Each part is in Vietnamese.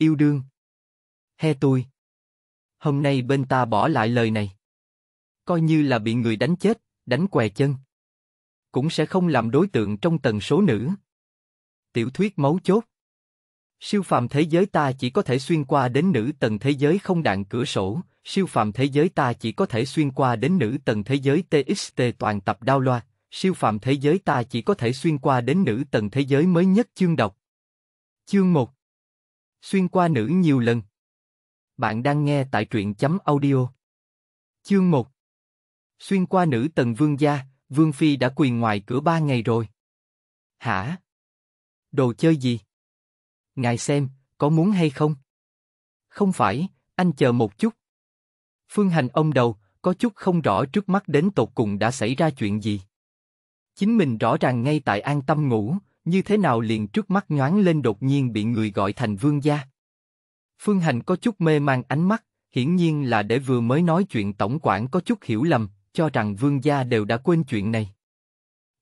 Yêu đương. He tôi. Hôm nay bên ta bỏ lại lời này. Coi như là bị người đánh chết, đánh què chân. Cũng sẽ không làm đối tượng trong tần số nữ. Tiểu thuyết máu chốt. Siêu phàm thế giới ta chỉ có thể xuyên qua đến nữ tầng thế giới không đạn cửa sổ, siêu phàm thế giới ta chỉ có thể xuyên qua đến nữ tầng thế giới TXT toàn tập đao loa, siêu phàm thế giới ta chỉ có thể xuyên qua đến nữ tầng thế giới mới nhất chương đọc Chương 1 xuyên qua nữ nhiều lần. Bạn đang nghe tại truyện chấm audio. Chương 1 Xuyên qua nữ tần vương gia, vương phi đã quỳ ngoài cửa ba ngày rồi. Hả? Đồ chơi gì? Ngài xem, có muốn hay không? Không phải, anh chờ một chút. Phương Hành ông đầu, có chút không rõ trước mắt đến tột cùng đã xảy ra chuyện gì. Chính mình rõ ràng ngay tại an tâm ngủ, như thế nào liền trước mắt nhoáng lên đột nhiên bị người gọi thành vương gia. Phương Hành có chút mê mang ánh mắt, hiển nhiên là để vừa mới nói chuyện tổng quản có chút hiểu lầm, cho rằng vương gia đều đã quên chuyện này.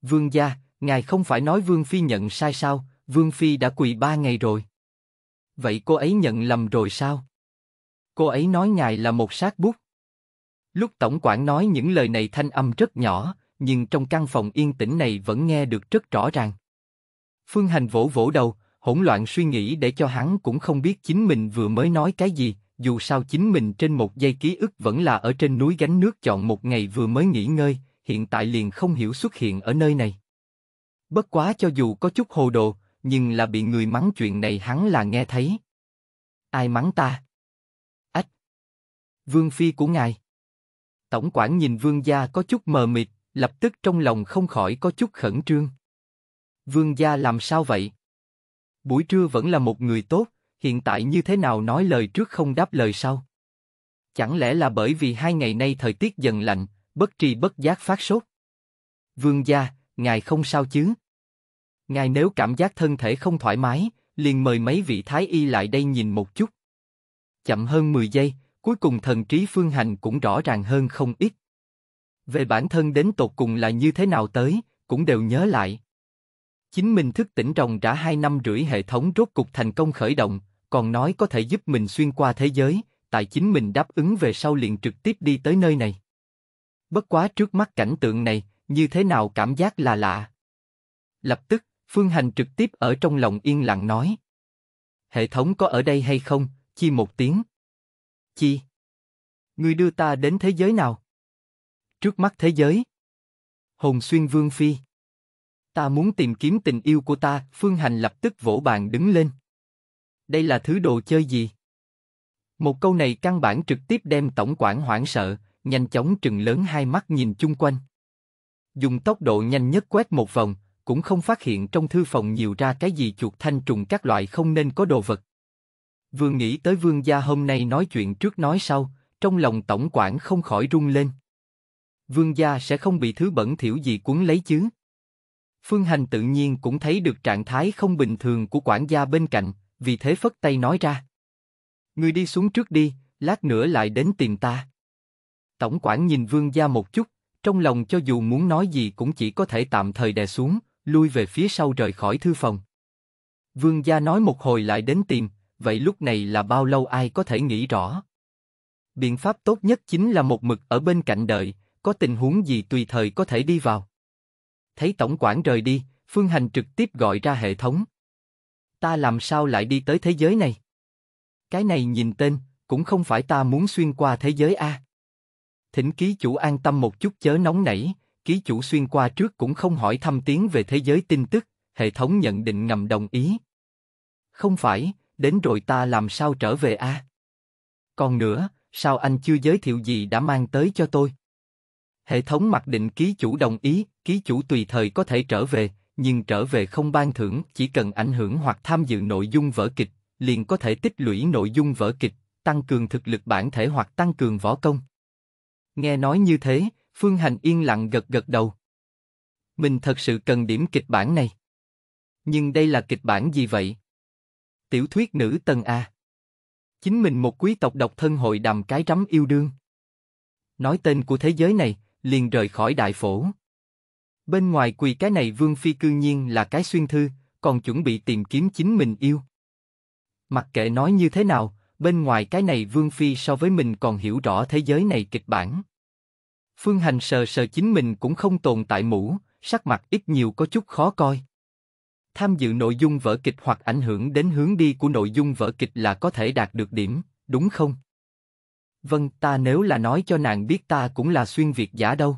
Vương gia, ngài không phải nói vương phi nhận sai sao? Vương phi đã quỳ ba ngày rồi. Vậy cô ấy nhận lầm rồi sao? Cô ấy nói ngài là một sát bút. Lúc tổng quản nói những lời này thanh âm rất nhỏ, nhưng trong căn phòng yên tĩnh này vẫn nghe được rất rõ ràng. Phương Hành vỗ vỗ đầu, hỗn loạn suy nghĩ để cho hắn cũng không biết chính mình vừa mới nói cái gì, dù sao chính mình trên một giây ký ức vẫn là ở trên núi gánh nước chọn một ngày vừa mới nghỉ ngơi, hiện tại liền không hiểu xuất hiện ở nơi này. Bất quá cho dù có chút hồ đồ, nhưng là bị người mắng chuyện này hắn là nghe thấy. Ai mắng ta? Ách! Vương phi của ngài. Tổng quản nhìn vương gia có chút mờ mịt, lập tức trong lòng không khỏi có chút khẩn trương. Vương gia làm sao vậy? Buổi trưa vẫn là một người tốt, hiện tại như thế nào nói lời trước không đáp lời sau? Chẳng lẽ là bởi vì hai ngày nay thời tiết dần lạnh, bất tri bất giác phát sốt? Vương gia, ngài không sao chứ? Ngài nếu cảm giác thân thể không thoải mái, liền mời mấy vị thái y lại đây nhìn một chút. Chậm hơn 10 giây, cuối cùng thần trí phương hành cũng rõ ràng hơn không ít. Về bản thân đến tột cùng là như thế nào tới, cũng đều nhớ lại. Chính mình thức tỉnh ròng rã hai năm rưỡi hệ thống rốt cục thành công khởi động, còn nói có thể giúp mình xuyên qua thế giới, tại chính mình đáp ứng về sau liền trực tiếp đi tới nơi này. Bất quá trước mắt cảnh tượng này, như thế nào cảm giác là lạ. Lập tức, Phương Hành trực tiếp ở trong lòng yên lặng nói. Hệ thống có ở đây hay không, chi một tiếng. Chi? Người đưa ta đến thế giới nào? Trước mắt thế giới. Hồn xuyên vương phi. Ta muốn tìm kiếm tình yêu của ta, Phương Hành lập tức vỗ bàn đứng lên. Đây là thứ đồ chơi gì? Một câu này căn bản trực tiếp đem tổng quản hoảng sợ, nhanh chóng trừng lớn hai mắt nhìn chung quanh. Dùng tốc độ nhanh nhất quét một vòng, cũng không phát hiện trong thư phòng nhiều ra cái gì chuột thanh trùng các loại không nên có đồ vật. Vừa nghĩ tới vương gia hôm nay nói chuyện trước nói sau, trong lòng tổng quản không khỏi rung lên. Vương gia sẽ không bị thứ bẩn thỉu gì cuốn lấy chứ? Phương Hành tự nhiên cũng thấy được trạng thái không bình thường của quản gia bên cạnh, vì thế phất tay nói ra. Người đi xuống trước đi, lát nữa lại đến tìm ta. Tổng quản nhìn vương gia một chút, trong lòng cho dù muốn nói gì cũng chỉ có thể tạm thời đè xuống, lui về phía sau rời khỏi thư phòng. Vương gia nói một hồi lại đến tìm, vậy lúc này là bao lâu ai có thể nghĩ rõ. Biện pháp tốt nhất chính là một mực ở bên cạnh đợi, có tình huống gì tùy thời có thể đi vào. Thấy tổng quản rời đi, Phương Hành trực tiếp gọi ra hệ thống. Ta làm sao lại đi tới thế giới này? Cái này nhìn tên, cũng không phải ta muốn xuyên qua thế giới a. Thỉnh ký chủ an tâm một chút chớ nóng nảy, ký chủ xuyên qua trước cũng không hỏi thăm tiếng về thế giới tin tức, hệ thống nhận định ngầm đồng ý. Không phải, đến rồi ta làm sao trở về a? Còn nữa, sao anh chưa giới thiệu gì đã mang tới cho tôi? Hệ thống mặc định ký chủ đồng ý, ký chủ tùy thời có thể trở về, nhưng trở về không ban thưởng, chỉ cần ảnh hưởng hoặc tham dự nội dung vở kịch, liền có thể tích lũy nội dung vở kịch, tăng cường thực lực bản thể hoặc tăng cường võ công. Nghe nói như thế, Phương Hành yên lặng gật gật đầu. Mình thật sự cần điểm kịch bản này. Nhưng đây là kịch bản gì vậy? Tiểu thuyết nữ tần A. Chính mình một quý tộc độc thân hội đàm cái rắm yêu đương. Nói tên của thế giới này, liền rời khỏi đại phổ. Bên ngoài quỳ cái này Vương Phi cư nhiên là cái xuyên thư, còn chuẩn bị tìm kiếm chính mình yêu. Mặc kệ nói như thế nào, bên ngoài cái này Vương Phi so với mình còn hiểu rõ thế giới này kịch bản. Phương Hành sờ sờ chính mình cũng không tồn tại mũ, sắc mặt ít nhiều có chút khó coi. Tham dự nội dung vở kịch hoặc ảnh hưởng đến hướng đi của nội dung vở kịch là có thể đạt được điểm, đúng không? Vâng, ta nếu là nói cho nàng biết ta cũng là xuyên Việt giả đâu.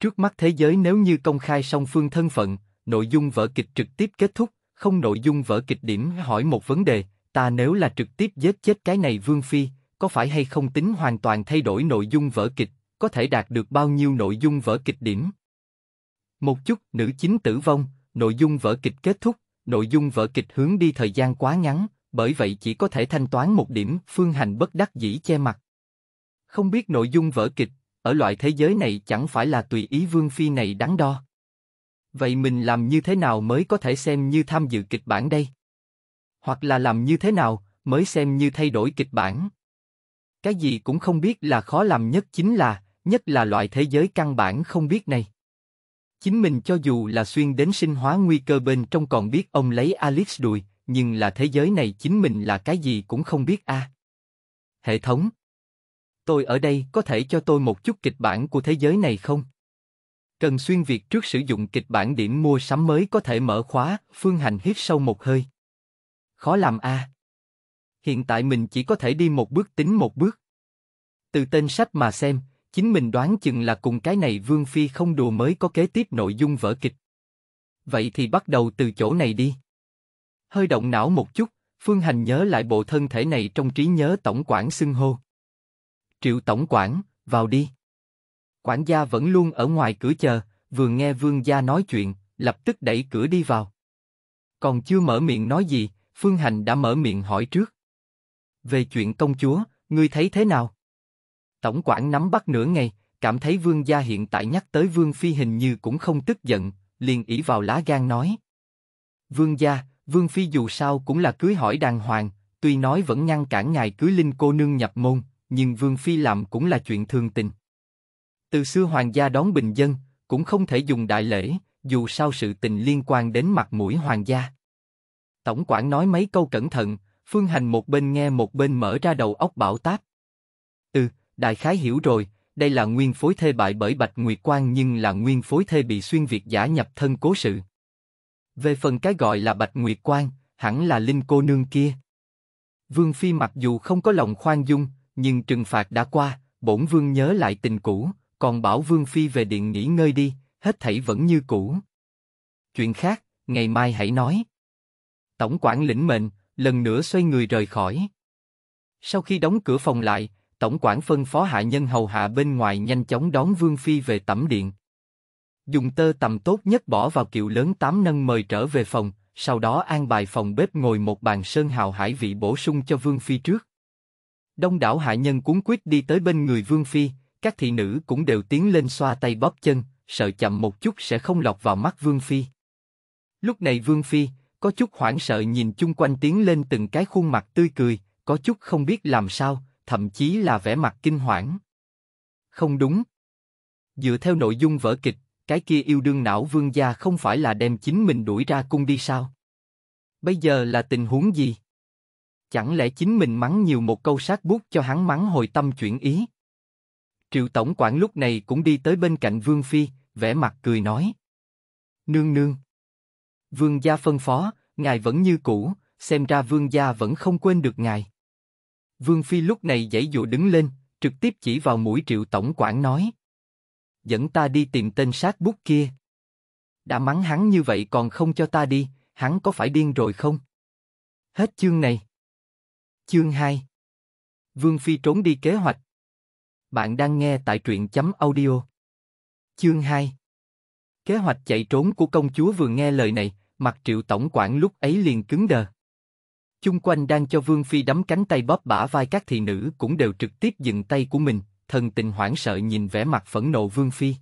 Trước mắt thế giới nếu như công khai song phương thân phận, nội dung vở kịch trực tiếp kết thúc, không nội dung vở kịch điểm hỏi một vấn đề, ta nếu là trực tiếp giết chết cái này Vương Phi, có phải hay không tính hoàn toàn thay đổi nội dung vở kịch, có thể đạt được bao nhiêu nội dung vở kịch điểm? Một chút, nữ chính tử vong, nội dung vở kịch kết thúc, nội dung vở kịch hướng đi thời gian quá ngắn, bởi vậy chỉ có thể thanh toán một điểm, Phương Hành bất đắc dĩ che mặt. Không biết nội dung vở kịch, ở loại thế giới này chẳng phải là tùy ý Vương Phi này đáng đo. Vậy mình làm như thế nào mới có thể xem như tham dự kịch bản đây? Hoặc là làm như thế nào mới xem như thay đổi kịch bản? Cái gì cũng không biết là khó làm nhất chính là, nhất là loại thế giới căn bản không biết này. Chính mình cho dù là xuyên đến sinh hóa nguy cơ bên trong còn biết ông lấy alice đùi, nhưng là thế giới này chính mình là cái gì cũng không biết a. À. Hệ thống, tôi ở đây có thể cho tôi một chút kịch bản của thế giới này không? cần Xuyên Việt trước sử dụng kịch bản điểm mua sắm mới có thể mở khóa, Phương Hành hít sâu một hơi. Khó làm a. À. Hiện tại mình chỉ có thể đi một bước tính một bước. Từ tên sách mà xem, chính mình đoán chừng là cùng cái này Vương Phi không đùa mới có kế tiếp nội dung vở kịch. Vậy thì bắt đầu từ chỗ này đi. Hơi động não một chút, Phương Hành nhớ lại bộ thân thể này trong trí nhớ tổng quản xưng hô. Triệu tổng quản, vào đi. Quản gia vẫn luôn ở ngoài cửa chờ, vừa nghe vương gia nói chuyện, lập tức đẩy cửa đi vào. Còn chưa mở miệng nói gì, Phương Hành đã mở miệng hỏi trước. Về chuyện công chúa, ngươi thấy thế nào? Tổng quản nắm bắt nửa ngày, cảm thấy vương gia hiện tại nhắc tới vương phi hình như cũng không tức giận, liền ỉ vào lá gan nói. Vương gia, Vương Phi dù sao cũng là cưới hỏi đàng hoàng, tuy nói vẫn ngăn cản ngài cưới Linh cô nương nhập môn, nhưng Vương Phi làm cũng là chuyện thường tình. Từ xưa hoàng gia đón bình dân, cũng không thể dùng đại lễ, dù sao sự tình liên quan đến mặt mũi hoàng gia. Tổng quản nói mấy câu cẩn thận, Phương Hành một bên nghe một bên mở ra đầu óc bảo táp. Ừ, đại khái hiểu rồi, đây là nguyên phối thê bại bởi Bạch Nguyệt Quan nhưng là nguyên phối thê bị xuyên việt giả nhập thân cố sự. Về phần cái gọi là Bạch Nguyệt Quan, hẳn là Linh cô nương kia. Vương Phi mặc dù không có lòng khoan dung, nhưng trừng phạt đã qua, bổn vương nhớ lại tình cũ, còn bảo Vương Phi về điện nghỉ ngơi đi, hết thảy vẫn như cũ. Chuyện khác, ngày mai hãy nói. Tổng quản lĩnh mệnh, lần nữa xoay người rời khỏi. Sau khi đóng cửa phòng lại, tổng quản phân phó hạ nhân hầu hạ bên ngoài nhanh chóng đón Vương Phi về tẩm điện dùng tơ tầm tốt nhất bỏ vào kiệu lớn tám nâng mời trở về phòng, sau đó an bài phòng bếp ngồi một bàn sơn hào hải vị bổ sung cho Vương Phi trước. Đông đảo hạ nhân cuốn quyết đi tới bên người Vương Phi, các thị nữ cũng đều tiến lên xoa tay bóp chân, sợ chậm một chút sẽ không lọt vào mắt Vương Phi. Lúc này Vương Phi, có chút hoảng sợ nhìn chung quanh tiến lên từng cái khuôn mặt tươi cười, có chút không biết làm sao, thậm chí là vẻ mặt kinh hoảng. Không đúng. Dựa theo nội dung vở kịch, cái kia yêu đương não vương gia không phải là đem chính mình đuổi ra cung đi sao? Bây giờ là tình huống gì? Chẳng lẽ chính mình mắng nhiều một câu sát bút cho hắn mắng hồi tâm chuyển ý? Triệu Tổng quản lúc này cũng đi tới bên cạnh Vương Phi, vẻ mặt cười nói. Nương nương. Vương gia phân phó, ngài vẫn như cũ, xem ra vương gia vẫn không quên được ngài. Vương Phi lúc này dãy dụ đứng lên, trực tiếp chỉ vào mũi triệu tổng quản nói dẫn ta đi tìm tên sát bút kia. Đã mắng hắn như vậy còn không cho ta đi, hắn có phải điên rồi không? Hết chương này. Chương 2 Vương Phi trốn đi kế hoạch. Bạn đang nghe tại truyện chấm audio. Chương 2 Kế hoạch chạy trốn của công chúa vừa nghe lời này, mặt triệu tổng quản lúc ấy liền cứng đờ. Chung quanh đang cho Vương Phi đấm cánh tay bóp bả vai các thị nữ cũng đều trực tiếp dừng tay của mình, thần tình hoảng sợ nhìn vẻ mặt phẫn nộ Vương Phi.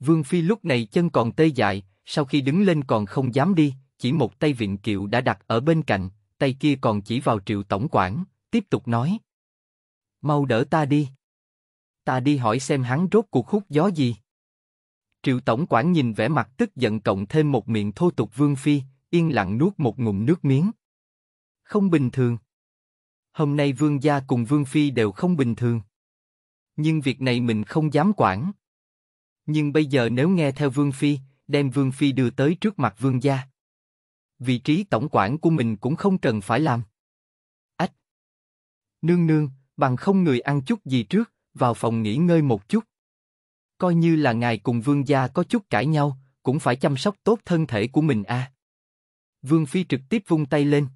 Vương Phi lúc này chân còn tê dại, sau khi đứng lên còn không dám đi, chỉ một tay viện kiệu đã đặt ở bên cạnh, tay kia còn chỉ vào triệu tổng quản, tiếp tục nói. Mau đỡ ta đi. Ta đi hỏi xem hắn rốt cuộc hút gió gì. Triệu tổng quản nhìn vẻ mặt tức giận cộng thêm một miệng thô tục Vương Phi, yên lặng nuốt một ngụm nước miếng. Không bình thường. Hôm nay Vương gia cùng Vương Phi đều không bình thường nhưng việc này mình không dám quản. Nhưng bây giờ nếu nghe theo Vương Phi, đem Vương Phi đưa tới trước mặt Vương gia. Vị trí tổng quản của mình cũng không cần phải làm. Ách! Nương nương, bằng không người ăn chút gì trước, vào phòng nghỉ ngơi một chút. Coi như là ngài cùng Vương gia có chút cãi nhau, cũng phải chăm sóc tốt thân thể của mình a. À. Vương Phi trực tiếp vung tay lên.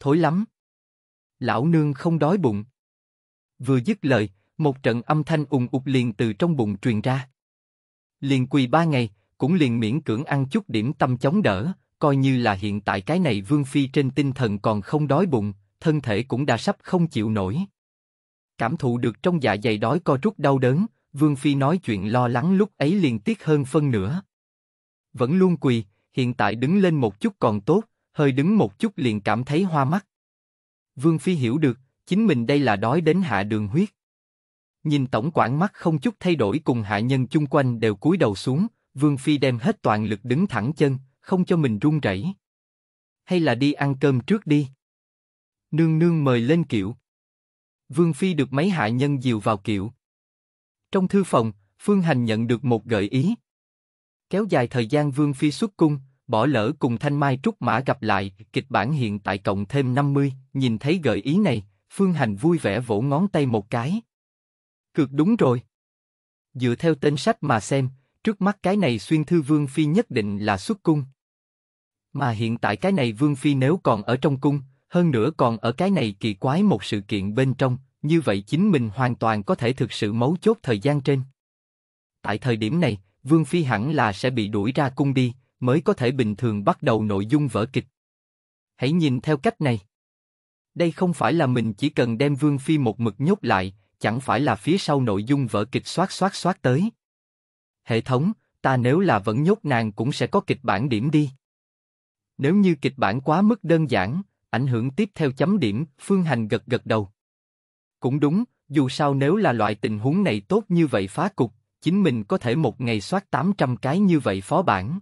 Thối lắm! Lão nương không đói bụng. Vừa dứt lời, một trận âm thanh ùng ục liền từ trong bụng truyền ra. Liền quỳ ba ngày, cũng liền miễn cưỡng ăn chút điểm tâm chống đỡ, coi như là hiện tại cái này vương phi trên tinh thần còn không đói bụng, thân thể cũng đã sắp không chịu nổi. Cảm thụ được trong dạ dày đói co rút đau đớn, vương phi nói chuyện lo lắng lúc ấy liền tiếc hơn phân nửa. Vẫn luôn quỳ, hiện tại đứng lên một chút còn tốt, hơi đứng một chút liền cảm thấy hoa mắt. Vương phi hiểu được, chính mình đây là đói đến hạ đường huyết. Nhìn tổng quản mắt không chút thay đổi cùng hạ nhân chung quanh đều cúi đầu xuống, Vương Phi đem hết toàn lực đứng thẳng chân, không cho mình run rẩy. Hay là đi ăn cơm trước đi. Nương nương mời lên kiệu. Vương Phi được mấy hạ nhân dìu vào kiệu. Trong thư phòng, Phương Hành nhận được một gợi ý. Kéo dài thời gian Vương Phi xuất cung, bỏ lỡ cùng Thanh Mai Trúc Mã gặp lại, kịch bản hiện tại cộng thêm 50, nhìn thấy gợi ý này, Phương Hành vui vẻ vỗ ngón tay một cái cực đúng rồi. Dựa theo tên sách mà xem, trước mắt cái này xuyên thư vương phi nhất định là xuất cung. Mà hiện tại cái này vương phi nếu còn ở trong cung, hơn nữa còn ở cái này kỳ quái một sự kiện bên trong, như vậy chính mình hoàn toàn có thể thực sự mấu chốt thời gian trên. Tại thời điểm này, Vương Phi hẳn là sẽ bị đuổi ra cung đi, mới có thể bình thường bắt đầu nội dung vở kịch. Hãy nhìn theo cách này. Đây không phải là mình chỉ cần đem Vương Phi một mực nhốt lại, chẳng phải là phía sau nội dung vở kịch soát soát soát tới. Hệ thống, ta nếu là vẫn nhốt nàng cũng sẽ có kịch bản điểm đi. Nếu như kịch bản quá mức đơn giản, ảnh hưởng tiếp theo chấm điểm, Phương Hành gật gật đầu. Cũng đúng, dù sao nếu là loại tình huống này tốt như vậy phá cục, chính mình có thể một ngày soát 800 cái như vậy phó bản.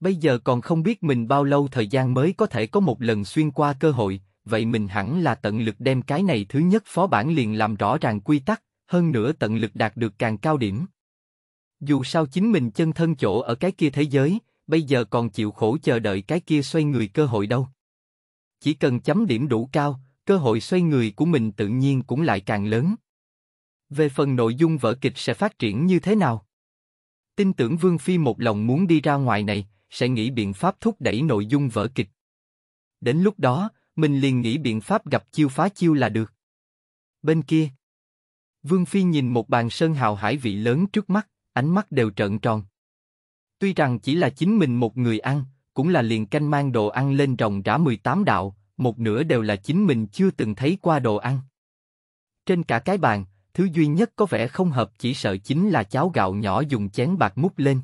Bây giờ còn không biết mình bao lâu thời gian mới có thể có một lần xuyên qua cơ hội, vậy mình hẳn là tận lực đem cái này thứ nhất phó bản liền làm rõ ràng quy tắc, hơn nữa tận lực đạt được càng cao điểm. Dù sao chính mình chân thân chỗ ở cái kia thế giới, bây giờ còn chịu khổ chờ đợi cái kia xoay người cơ hội đâu. Chỉ cần chấm điểm đủ cao, cơ hội xoay người của mình tự nhiên cũng lại càng lớn. Về phần nội dung vở kịch sẽ phát triển như thế nào? Tin tưởng Vương Phi một lòng muốn đi ra ngoài này, sẽ nghĩ biện pháp thúc đẩy nội dung vở kịch. Đến lúc đó, mình liền nghĩ biện pháp gặp chiêu phá chiêu là được. Bên kia, Vương Phi nhìn một bàn sơn hào hải vị lớn trước mắt, ánh mắt đều trợn tròn. Tuy rằng chỉ là chính mình một người ăn, cũng là liền canh mang đồ ăn lên rồng rã 18 đạo, một nửa đều là chính mình chưa từng thấy qua đồ ăn. Trên cả cái bàn, thứ duy nhất có vẻ không hợp chỉ sợ chính là cháo gạo nhỏ dùng chén bạc múc lên.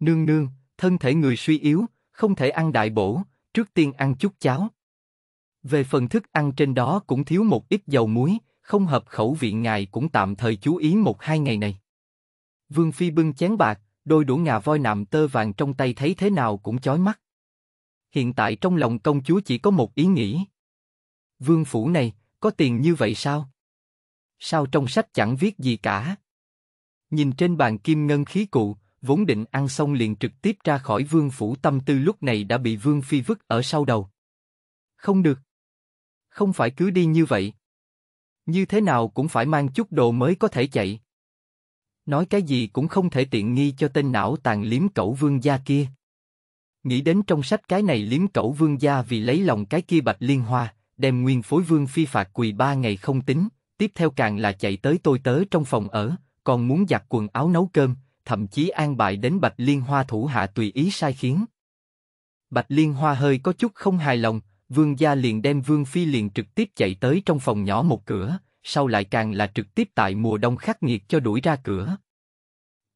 Nương nương, thân thể người suy yếu, không thể ăn đại bổ, trước tiên ăn chút cháo. Về phần thức ăn trên đó cũng thiếu một ít dầu muối, không hợp khẩu vị ngài cũng tạm thời chú ý một hai ngày này. Vương Phi bưng chén bạc, đôi đũa ngà voi nạm tơ vàng trong tay thấy thế nào cũng chói mắt. Hiện tại trong lòng công chúa chỉ có một ý nghĩ. Vương Phủ này, có tiền như vậy sao? Sao trong sách chẳng viết gì cả? Nhìn trên bàn kim ngân khí cụ, vốn định ăn xong liền trực tiếp ra khỏi Vương Phủ tâm tư lúc này đã bị Vương Phi vứt ở sau đầu. Không được không phải cứ đi như vậy. Như thế nào cũng phải mang chút đồ mới có thể chạy. Nói cái gì cũng không thể tiện nghi cho tên não tàn liếm cẩu vương gia kia. Nghĩ đến trong sách cái này liếm cẩu vương gia vì lấy lòng cái kia bạch liên hoa, đem nguyên phối vương phi phạt quỳ ba ngày không tính, tiếp theo càng là chạy tới tôi tớ trong phòng ở, còn muốn giặt quần áo nấu cơm, thậm chí an bài đến Bạch Liên Hoa thủ hạ tùy ý sai khiến. Bạch Liên Hoa hơi có chút không hài lòng, Vương gia liền đem Vương phi liền trực tiếp chạy tới trong phòng nhỏ một cửa, sau lại càng là trực tiếp tại mùa đông khắc nghiệt cho đuổi ra cửa.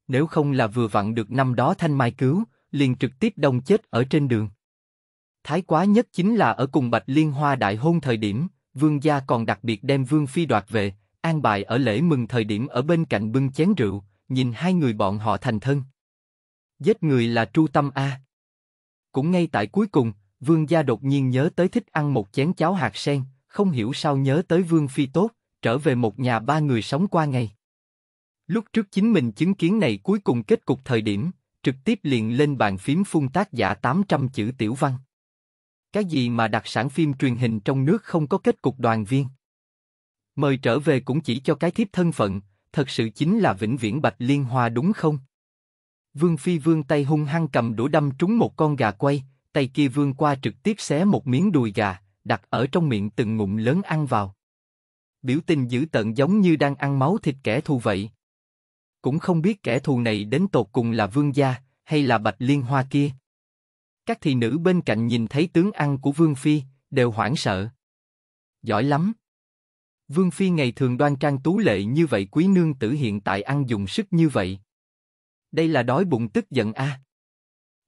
Nếu không là vừa vặn được năm đó Thanh Mai cứu, liền trực tiếp đông chết ở trên đường. Thái quá nhất chính là ở cùng Bạch Liên Hoa đại hôn thời điểm, Vương gia còn đặc biệt đem Vương phi đoạt về, an bài ở lễ mừng thời điểm ở bên cạnh bưng chén rượu, nhìn hai người bọn họ thành thân. Giết người là tru tâm a. Cũng ngay tại cuối cùng, vương gia đột nhiên nhớ tới thích ăn một chén cháo hạt sen, không hiểu sao nhớ tới vương phi tốt, trở về một nhà ba người sống qua ngày. Lúc trước chính mình chứng kiến này cuối cùng kết cục thời điểm, trực tiếp liền lên bàn phím phun tác giả 800 chữ tiểu văn. Cái gì mà đặc sản phim truyền hình trong nước không có kết cục đoàn viên? Mời trở về cũng chỉ cho cái thiếp thân phận, thật sự chính là vĩnh viễn bạch liên hoa đúng không? Vương Phi vương tay hung hăng cầm đũa đâm trúng một con gà quay, tay kia vươn qua trực tiếp xé một miếng đùi gà, đặt ở trong miệng từng ngụm lớn ăn vào. Biểu tình dữ tợn giống như đang ăn máu thịt kẻ thù vậy. Cũng không biết kẻ thù này đến tột cùng là vương gia, hay là bạch liên hoa kia. Các thị nữ bên cạnh nhìn thấy tướng ăn của vương phi, đều hoảng sợ. Giỏi lắm. Vương phi ngày thường đoan trang tú lệ như vậy quý nương tử hiện tại ăn dùng sức như vậy. Đây là đói bụng tức giận a. À.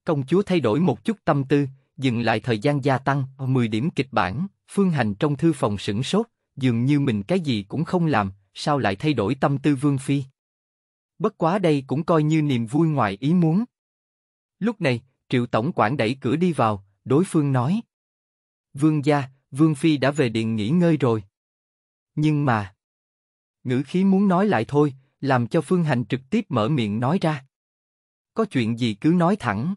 Công chúa thay đổi một chút tâm tư, dừng lại thời gian gia tăng, 10 điểm kịch bản, phương hành trong thư phòng sửng sốt, dường như mình cái gì cũng không làm, sao lại thay đổi tâm tư vương phi. Bất quá đây cũng coi như niềm vui ngoài ý muốn. Lúc này, triệu tổng quản đẩy cửa đi vào, đối phương nói. Vương gia, vương phi đã về điện nghỉ ngơi rồi. Nhưng mà... Ngữ khí muốn nói lại thôi, làm cho phương hành trực tiếp mở miệng nói ra. Có chuyện gì cứ nói thẳng.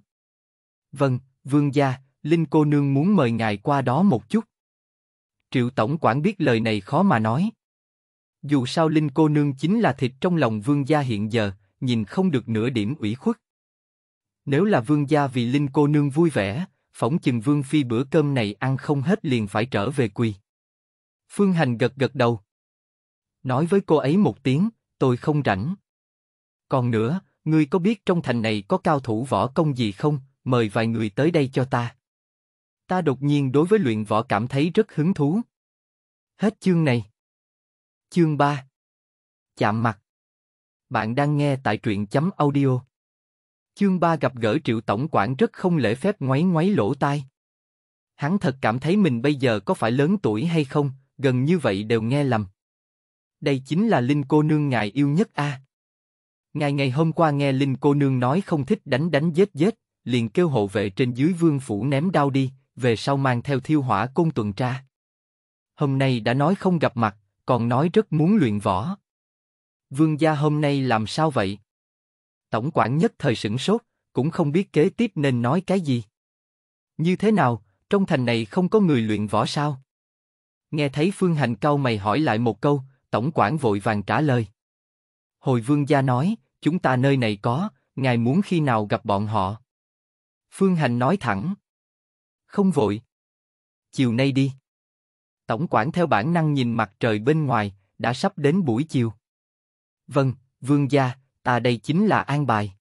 Vâng, vương gia, Linh cô nương muốn mời ngài qua đó một chút. Triệu tổng quản biết lời này khó mà nói. Dù sao Linh cô nương chính là thịt trong lòng vương gia hiện giờ, nhìn không được nửa điểm ủy khuất. Nếu là vương gia vì Linh cô nương vui vẻ, phỏng chừng vương phi bữa cơm này ăn không hết liền phải trở về quỳ. Phương Hành gật gật đầu. Nói với cô ấy một tiếng, tôi không rảnh. Còn nữa, ngươi có biết trong thành này có cao thủ võ công gì không? mời vài người tới đây cho ta. Ta đột nhiên đối với luyện võ cảm thấy rất hứng thú. Hết chương này. Chương 3 Chạm mặt Bạn đang nghe tại truyện chấm audio. Chương 3 gặp gỡ triệu tổng quản rất không lễ phép ngoáy ngoáy lỗ tai. Hắn thật cảm thấy mình bây giờ có phải lớn tuổi hay không, gần như vậy đều nghe lầm. Đây chính là Linh cô nương ngài yêu nhất a. À. Ngài ngày hôm qua nghe Linh cô nương nói không thích đánh đánh giết giết, liền kêu hộ vệ trên dưới vương phủ ném đao đi, về sau mang theo thiêu hỏa cung tuần tra. Hôm nay đã nói không gặp mặt, còn nói rất muốn luyện võ. Vương gia hôm nay làm sao vậy? Tổng quản nhất thời sửng sốt, cũng không biết kế tiếp nên nói cái gì. Như thế nào, trong thành này không có người luyện võ sao? Nghe thấy Phương Hành cao mày hỏi lại một câu, tổng quản vội vàng trả lời. Hồi vương gia nói, chúng ta nơi này có, ngài muốn khi nào gặp bọn họ? Phương Hành nói thẳng. Không vội. Chiều nay đi. Tổng quản theo bản năng nhìn mặt trời bên ngoài, đã sắp đến buổi chiều. Vâng, vương gia, ta đây chính là an bài.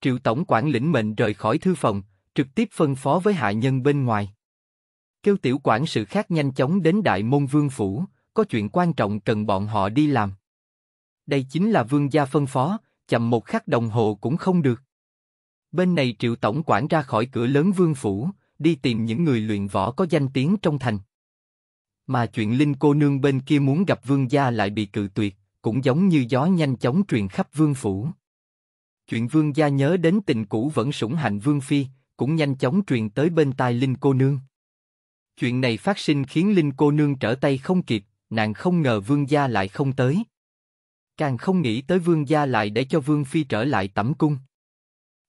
Triệu tổng quản lĩnh mệnh rời khỏi thư phòng, trực tiếp phân phó với hạ nhân bên ngoài. Kêu tiểu quản sự khác nhanh chóng đến đại môn vương phủ, có chuyện quan trọng cần bọn họ đi làm. Đây chính là vương gia phân phó, chậm một khắc đồng hồ cũng không được. Bên này triệu tổng quản ra khỏi cửa lớn vương phủ, đi tìm những người luyện võ có danh tiếng trong thành. Mà chuyện linh cô nương bên kia muốn gặp vương gia lại bị cự tuyệt, cũng giống như gió nhanh chóng truyền khắp vương phủ. Chuyện vương gia nhớ đến tình cũ vẫn sủng hạnh vương phi, cũng nhanh chóng truyền tới bên tai linh cô nương. Chuyện này phát sinh khiến linh cô nương trở tay không kịp, nàng không ngờ vương gia lại không tới. Càng không nghĩ tới vương gia lại để cho vương phi trở lại tẩm cung.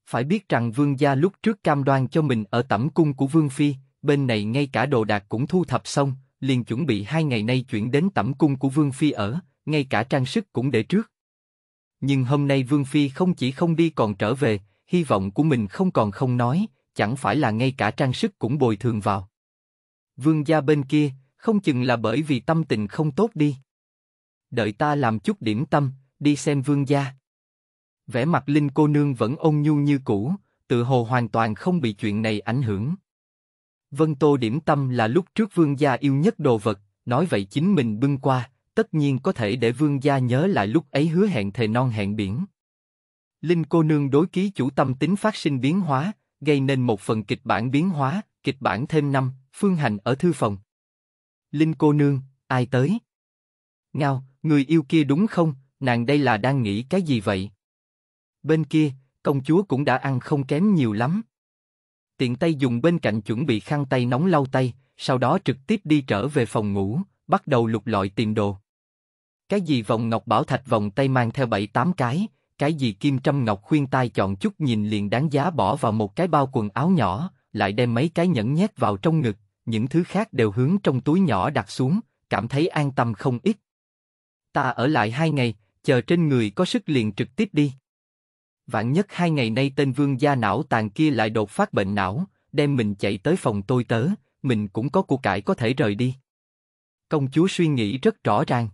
Phải biết rằng vương gia lúc trước cam đoan cho mình ở tẩm cung của vương phi, bên này ngay cả đồ đạc cũng thu thập xong, liền chuẩn bị hai ngày nay chuyển đến tẩm cung của vương phi ở, ngay cả trang sức cũng để trước. Nhưng hôm nay vương phi không chỉ không đi còn trở về, hy vọng của mình không còn không nói, chẳng phải là ngay cả trang sức cũng bồi thường vào. Vương gia bên kia, không chừng là bởi vì tâm tình không tốt đi. Đợi ta làm chút điểm tâm, đi xem vương gia vẻ mặt linh cô nương vẫn ôn nhu như cũ, tự hồ hoàn toàn không bị chuyện này ảnh hưởng. Vân Tô điểm tâm là lúc trước vương gia yêu nhất đồ vật, nói vậy chính mình bưng qua, tất nhiên có thể để vương gia nhớ lại lúc ấy hứa hẹn thề non hẹn biển. Linh cô nương đối ký chủ tâm tính phát sinh biến hóa, gây nên một phần kịch bản biến hóa, kịch bản thêm năm, phương hành ở thư phòng. Linh cô nương, ai tới? Ngao, người yêu kia đúng không, nàng đây là đang nghĩ cái gì vậy? Bên kia, công chúa cũng đã ăn không kém nhiều lắm. Tiện tay dùng bên cạnh chuẩn bị khăn tay nóng lau tay, sau đó trực tiếp đi trở về phòng ngủ, bắt đầu lục lọi tìm đồ. Cái gì vòng ngọc bảo thạch vòng tay mang theo bảy tám cái, cái gì kim trâm ngọc khuyên tai chọn chút nhìn liền đáng giá bỏ vào một cái bao quần áo nhỏ, lại đem mấy cái nhẫn nhét vào trong ngực, những thứ khác đều hướng trong túi nhỏ đặt xuống, cảm thấy an tâm không ít. Ta ở lại hai ngày, chờ trên người có sức liền trực tiếp đi. Vạn nhất hai ngày nay tên vương gia não tàn kia lại đột phát bệnh não, đem mình chạy tới phòng tôi tớ, mình cũng có của cải có thể rời đi. Công chúa suy nghĩ rất rõ ràng.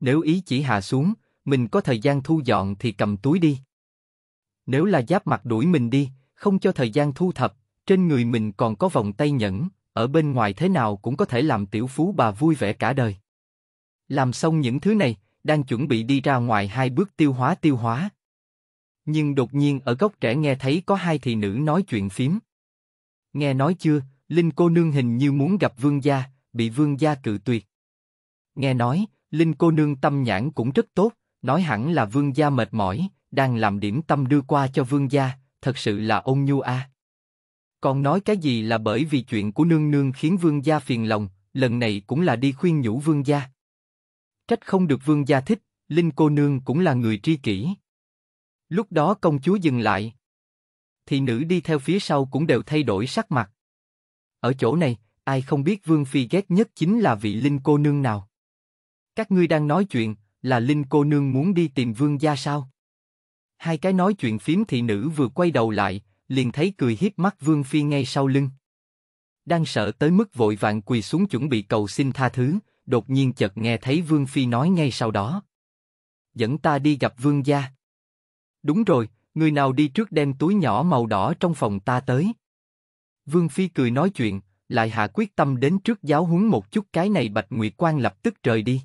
Nếu ý chỉ hạ xuống, mình có thời gian thu dọn thì cầm túi đi. Nếu là giáp mặt đuổi mình đi, không cho thời gian thu thập, trên người mình còn có vòng tay nhẫn, ở bên ngoài thế nào cũng có thể làm tiểu phú bà vui vẻ cả đời. Làm xong những thứ này, đang chuẩn bị đi ra ngoài hai bước tiêu hóa tiêu hóa, nhưng đột nhiên ở góc trẻ nghe thấy có hai thị nữ nói chuyện phím. Nghe nói chưa, Linh cô nương hình như muốn gặp vương gia, bị vương gia cự tuyệt. Nghe nói, Linh cô nương tâm nhãn cũng rất tốt, nói hẳn là vương gia mệt mỏi, đang làm điểm tâm đưa qua cho vương gia, thật sự là ôn nhu a. Còn nói cái gì là bởi vì chuyện của nương nương khiến vương gia phiền lòng, lần này cũng là đi khuyên nhủ vương gia. Trách không được vương gia thích, Linh cô nương cũng là người tri kỷ. Lúc đó công chúa dừng lại. Thị nữ đi theo phía sau cũng đều thay đổi sắc mặt. Ở chỗ này, ai không biết Vương Phi ghét nhất chính là vị Linh cô nương nào. Các ngươi đang nói chuyện, là Linh cô nương muốn đi tìm Vương gia sao? Hai cái nói chuyện phím thị nữ vừa quay đầu lại, liền thấy cười hiếp mắt Vương Phi ngay sau lưng. Đang sợ tới mức vội vàng quỳ xuống chuẩn bị cầu xin tha thứ, đột nhiên chợt nghe thấy Vương Phi nói ngay sau đó. Dẫn ta đi gặp Vương gia. Đúng rồi, người nào đi trước đem túi nhỏ màu đỏ trong phòng ta tới. Vương Phi cười nói chuyện, lại hạ quyết tâm đến trước giáo huấn một chút cái này Bạch Nguyệt Quan lập tức rời đi.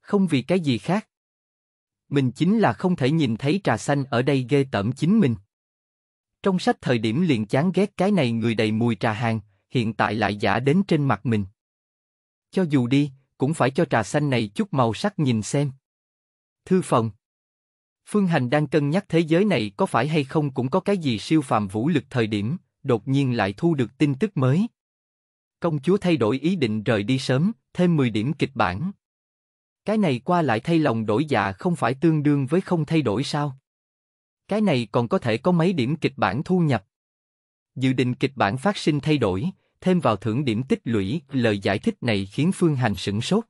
Không vì cái gì khác. Mình chính là không thể nhìn thấy trà xanh ở đây ghê tởm chính mình. Trong sách thời điểm liền chán ghét cái này người đầy mùi trà hàng, hiện tại lại giả đến trên mặt mình. Cho dù đi, cũng phải cho trà xanh này chút màu sắc nhìn xem. Thư phòng Phương Hành đang cân nhắc thế giới này có phải hay không cũng có cái gì siêu phàm vũ lực thời điểm, đột nhiên lại thu được tin tức mới. Công chúa thay đổi ý định rời đi sớm, thêm 10 điểm kịch bản. Cái này qua lại thay lòng đổi dạ không phải tương đương với không thay đổi sao? Cái này còn có thể có mấy điểm kịch bản thu nhập. Dự định kịch bản phát sinh thay đổi, thêm vào thưởng điểm tích lũy, lời giải thích này khiến Phương Hành sửng sốt.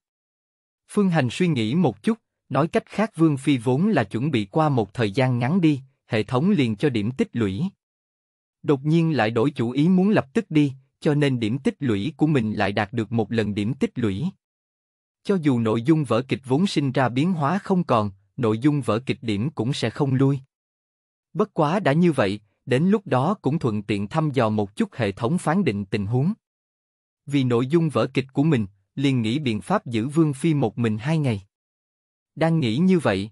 Phương Hành suy nghĩ một chút, Nói cách khác Vương Phi vốn là chuẩn bị qua một thời gian ngắn đi, hệ thống liền cho điểm tích lũy. Đột nhiên lại đổi chủ ý muốn lập tức đi, cho nên điểm tích lũy của mình lại đạt được một lần điểm tích lũy. Cho dù nội dung vở kịch vốn sinh ra biến hóa không còn, nội dung vở kịch điểm cũng sẽ không lui. Bất quá đã như vậy, đến lúc đó cũng thuận tiện thăm dò một chút hệ thống phán định tình huống. Vì nội dung vở kịch của mình, liền nghĩ biện pháp giữ Vương Phi một mình hai ngày đang nghĩ như vậy.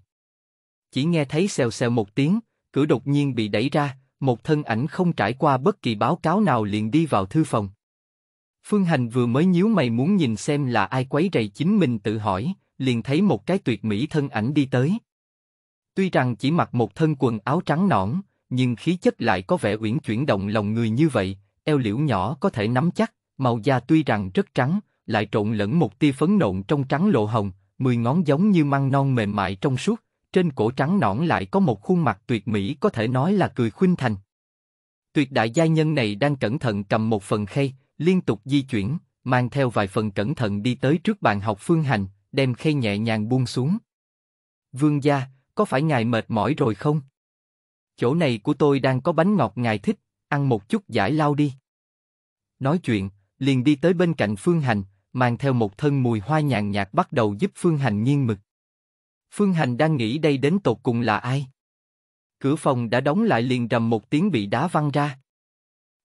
Chỉ nghe thấy xèo xèo một tiếng, cửa đột nhiên bị đẩy ra, một thân ảnh không trải qua bất kỳ báo cáo nào liền đi vào thư phòng. Phương Hành vừa mới nhíu mày muốn nhìn xem là ai quấy rầy chính mình tự hỏi, liền thấy một cái tuyệt mỹ thân ảnh đi tới. Tuy rằng chỉ mặc một thân quần áo trắng nõn, nhưng khí chất lại có vẻ uyển chuyển động lòng người như vậy, eo liễu nhỏ có thể nắm chắc, màu da tuy rằng rất trắng, lại trộn lẫn một tia phấn nộn trong trắng lộ hồng, mười ngón giống như măng non mềm mại trong suốt, trên cổ trắng nõn lại có một khuôn mặt tuyệt mỹ có thể nói là cười khuynh thành. Tuyệt đại gia nhân này đang cẩn thận cầm một phần khay, liên tục di chuyển, mang theo vài phần cẩn thận đi tới trước bàn học phương hành, đem khay nhẹ nhàng buông xuống. Vương gia, có phải ngài mệt mỏi rồi không? Chỗ này của tôi đang có bánh ngọt ngài thích, ăn một chút giải lao đi. Nói chuyện, liền đi tới bên cạnh phương hành, mang theo một thân mùi hoa nhàn nhạt bắt đầu giúp Phương Hành nghiêng mực. Phương Hành đang nghĩ đây đến tột cùng là ai? Cửa phòng đã đóng lại liền rầm một tiếng bị đá văng ra.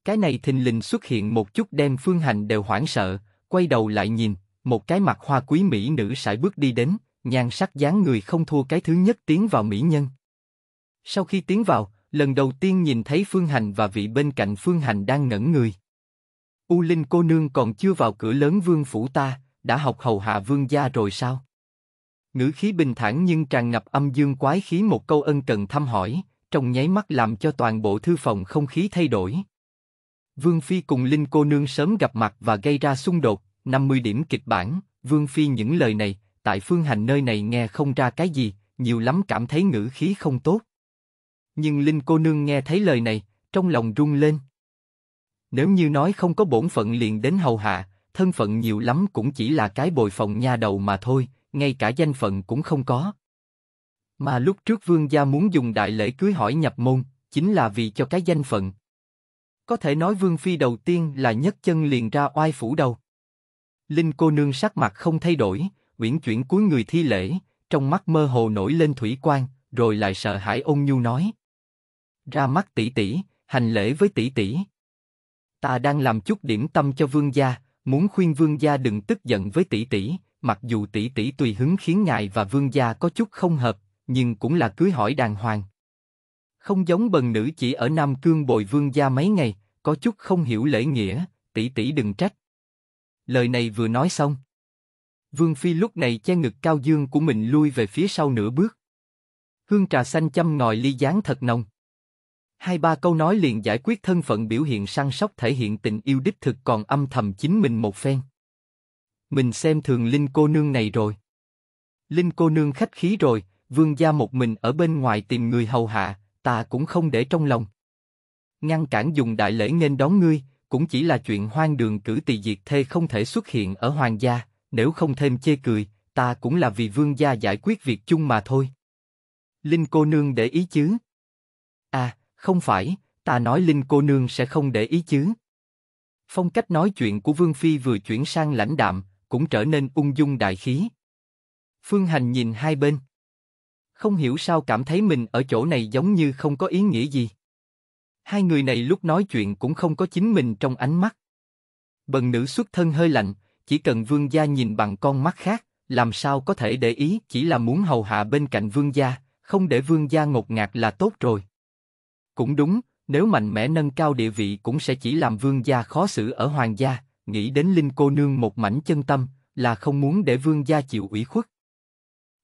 Cái này thình lình xuất hiện một chút đem Phương Hành đều hoảng sợ, quay đầu lại nhìn, một cái mặt hoa quý mỹ nữ sải bước đi đến, nhan sắc dáng người không thua cái thứ nhất tiến vào mỹ nhân. Sau khi tiến vào, lần đầu tiên nhìn thấy Phương Hành và vị bên cạnh Phương Hành đang ngẩn người. U Linh cô nương còn chưa vào cửa lớn vương phủ ta, đã học hầu hạ vương gia rồi sao? Ngữ khí bình thản nhưng tràn ngập âm dương quái khí một câu ân cần thăm hỏi, trong nháy mắt làm cho toàn bộ thư phòng không khí thay đổi. Vương Phi cùng Linh cô nương sớm gặp mặt và gây ra xung đột, 50 điểm kịch bản, Vương Phi những lời này, tại phương hành nơi này nghe không ra cái gì, nhiều lắm cảm thấy ngữ khí không tốt. Nhưng Linh cô nương nghe thấy lời này, trong lòng rung lên. Nếu như nói không có bổn phận liền đến hầu hạ, thân phận nhiều lắm cũng chỉ là cái bồi phòng nha đầu mà thôi, ngay cả danh phận cũng không có. Mà lúc trước vương gia muốn dùng đại lễ cưới hỏi nhập môn, chính là vì cho cái danh phận. Có thể nói vương phi đầu tiên là nhấc chân liền ra oai phủ đầu. Linh cô nương sắc mặt không thay đổi, uyển chuyển cuối người thi lễ, trong mắt mơ hồ nổi lên thủy quan, rồi lại sợ hãi ôn nhu nói. Ra mắt tỷ tỷ, hành lễ với tỷ tỷ. Ta đang làm chút điểm tâm cho vương gia, muốn khuyên vương gia đừng tức giận với tỷ tỷ, mặc dù tỷ tỷ tùy hứng khiến ngài và vương gia có chút không hợp, nhưng cũng là cưới hỏi đàng hoàng. Không giống bần nữ chỉ ở Nam Cương bồi vương gia mấy ngày, có chút không hiểu lễ nghĩa, tỷ tỷ đừng trách. Lời này vừa nói xong. Vương Phi lúc này che ngực cao dương của mình lui về phía sau nửa bước. Hương trà xanh châm ngòi ly dáng thật nồng. Hai ba câu nói liền giải quyết thân phận biểu hiện săn sóc thể hiện tình yêu đích thực còn âm thầm chính mình một phen. Mình xem thường Linh cô nương này rồi. Linh cô nương khách khí rồi, vương gia một mình ở bên ngoài tìm người hầu hạ, ta cũng không để trong lòng. Ngăn cản dùng đại lễ nên đón ngươi, cũng chỉ là chuyện hoang đường cử tỳ diệt thê không thể xuất hiện ở hoàng gia, nếu không thêm chê cười, ta cũng là vì vương gia giải quyết việc chung mà thôi. Linh cô nương để ý chứ không phải, ta nói Linh cô nương sẽ không để ý chứ. Phong cách nói chuyện của Vương Phi vừa chuyển sang lãnh đạm, cũng trở nên ung dung đại khí. Phương Hành nhìn hai bên. Không hiểu sao cảm thấy mình ở chỗ này giống như không có ý nghĩa gì. Hai người này lúc nói chuyện cũng không có chính mình trong ánh mắt. Bần nữ xuất thân hơi lạnh, chỉ cần vương gia nhìn bằng con mắt khác, làm sao có thể để ý chỉ là muốn hầu hạ bên cạnh vương gia, không để vương gia ngột ngạt là tốt rồi. Cũng đúng, nếu mạnh mẽ nâng cao địa vị cũng sẽ chỉ làm vương gia khó xử ở hoàng gia, nghĩ đến Linh cô nương một mảnh chân tâm, là không muốn để vương gia chịu ủy khuất.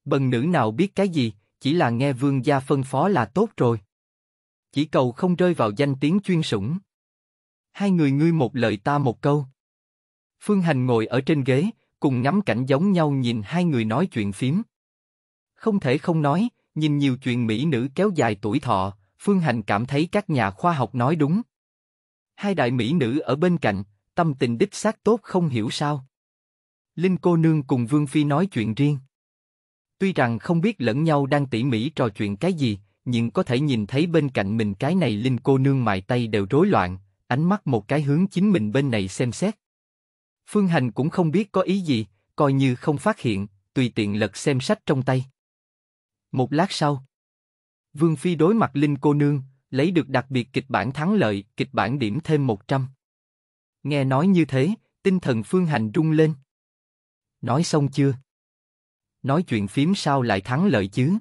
Bần nữ nào biết cái gì, chỉ là nghe vương gia phân phó là tốt rồi. Chỉ cầu không rơi vào danh tiếng chuyên sủng. Hai người ngươi một lời ta một câu. Phương Hành ngồi ở trên ghế, cùng ngắm cảnh giống nhau nhìn hai người nói chuyện phím. Không thể không nói, nhìn nhiều chuyện mỹ nữ kéo dài tuổi thọ, Phương Hành cảm thấy các nhà khoa học nói đúng. Hai đại mỹ nữ ở bên cạnh, tâm tình đích xác tốt không hiểu sao. Linh cô nương cùng Vương Phi nói chuyện riêng. Tuy rằng không biết lẫn nhau đang tỉ mỉ trò chuyện cái gì, nhưng có thể nhìn thấy bên cạnh mình cái này Linh cô nương mài tay đều rối loạn, ánh mắt một cái hướng chính mình bên này xem xét. Phương Hành cũng không biết có ý gì, coi như không phát hiện, tùy tiện lật xem sách trong tay. Một lát sau, Vương Phi đối mặt Linh cô nương, lấy được đặc biệt kịch bản thắng lợi, kịch bản điểm thêm 100. Nghe nói như thế, tinh thần Phương Hành rung lên. Nói xong chưa? Nói chuyện phím sao lại thắng lợi chứ?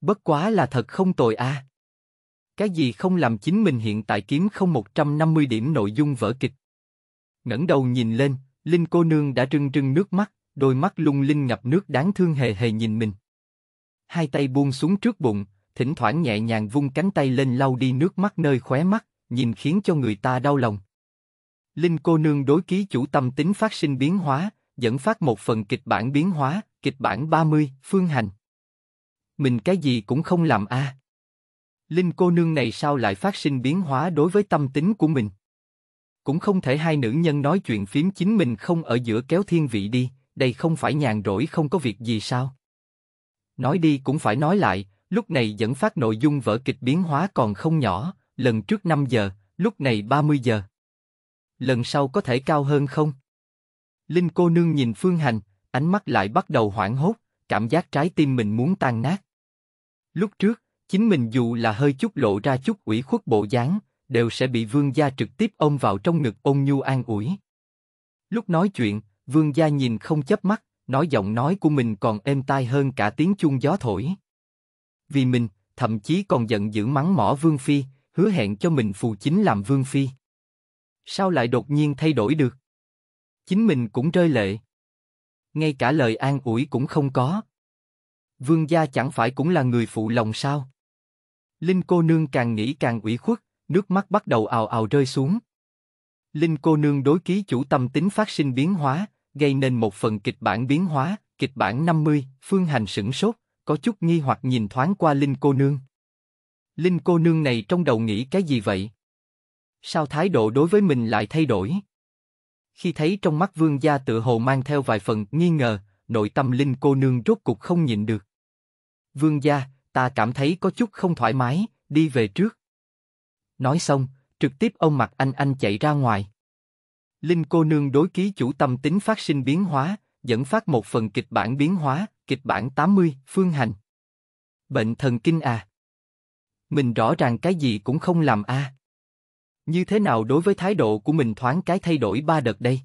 Bất quá là thật không tồi a. À. Cái gì không làm chính mình hiện tại kiếm không 150 điểm nội dung vở kịch. ngẩng đầu nhìn lên, Linh cô nương đã trưng trưng nước mắt, đôi mắt lung linh ngập nước đáng thương hề hề nhìn mình. Hai tay buông xuống trước bụng, thỉnh thoảng nhẹ nhàng vung cánh tay lên lau đi nước mắt nơi khóe mắt, nhìn khiến cho người ta đau lòng. Linh cô nương đối ký chủ tâm tính phát sinh biến hóa, dẫn phát một phần kịch bản biến hóa, kịch bản 30, phương hành. Mình cái gì cũng không làm a. À. Linh cô nương này sao lại phát sinh biến hóa đối với tâm tính của mình? Cũng không thể hai nữ nhân nói chuyện phím chính mình không ở giữa kéo thiên vị đi, đây không phải nhàn rỗi không có việc gì sao? Nói đi cũng phải nói lại, Lúc này dẫn phát nội dung vở kịch biến hóa còn không nhỏ, lần trước 5 giờ, lúc này 30 giờ. Lần sau có thể cao hơn không? Linh cô nương nhìn Phương Hành, ánh mắt lại bắt đầu hoảng hốt, cảm giác trái tim mình muốn tan nát. Lúc trước, chính mình dù là hơi chút lộ ra chút ủy khuất bộ dáng, đều sẽ bị vương gia trực tiếp ôm vào trong ngực ôn nhu an ủi. Lúc nói chuyện, vương gia nhìn không chớp mắt, nói giọng nói của mình còn êm tai hơn cả tiếng chuông gió thổi vì mình, thậm chí còn giận dữ mắng mỏ Vương Phi, hứa hẹn cho mình phù chính làm Vương Phi. Sao lại đột nhiên thay đổi được? Chính mình cũng rơi lệ. Ngay cả lời an ủi cũng không có. Vương gia chẳng phải cũng là người phụ lòng sao? Linh cô nương càng nghĩ càng ủy khuất, nước mắt bắt đầu ào ào rơi xuống. Linh cô nương đối ký chủ tâm tính phát sinh biến hóa, gây nên một phần kịch bản biến hóa, kịch bản 50, phương hành sửng sốt, có chút nghi hoặc nhìn thoáng qua Linh cô nương. Linh cô nương này trong đầu nghĩ cái gì vậy? Sao thái độ đối với mình lại thay đổi? Khi thấy trong mắt vương gia tự hồ mang theo vài phần nghi ngờ, nội tâm Linh cô nương rốt cục không nhịn được. Vương gia, ta cảm thấy có chút không thoải mái, đi về trước. Nói xong, trực tiếp ông mặt anh anh chạy ra ngoài. Linh cô nương đối ký chủ tâm tính phát sinh biến hóa, dẫn phát một phần kịch bản biến hóa, kịch bản 80, phương hành. Bệnh thần kinh à? Mình rõ ràng cái gì cũng không làm a. À. Như thế nào đối với thái độ của mình thoáng cái thay đổi ba đợt đây?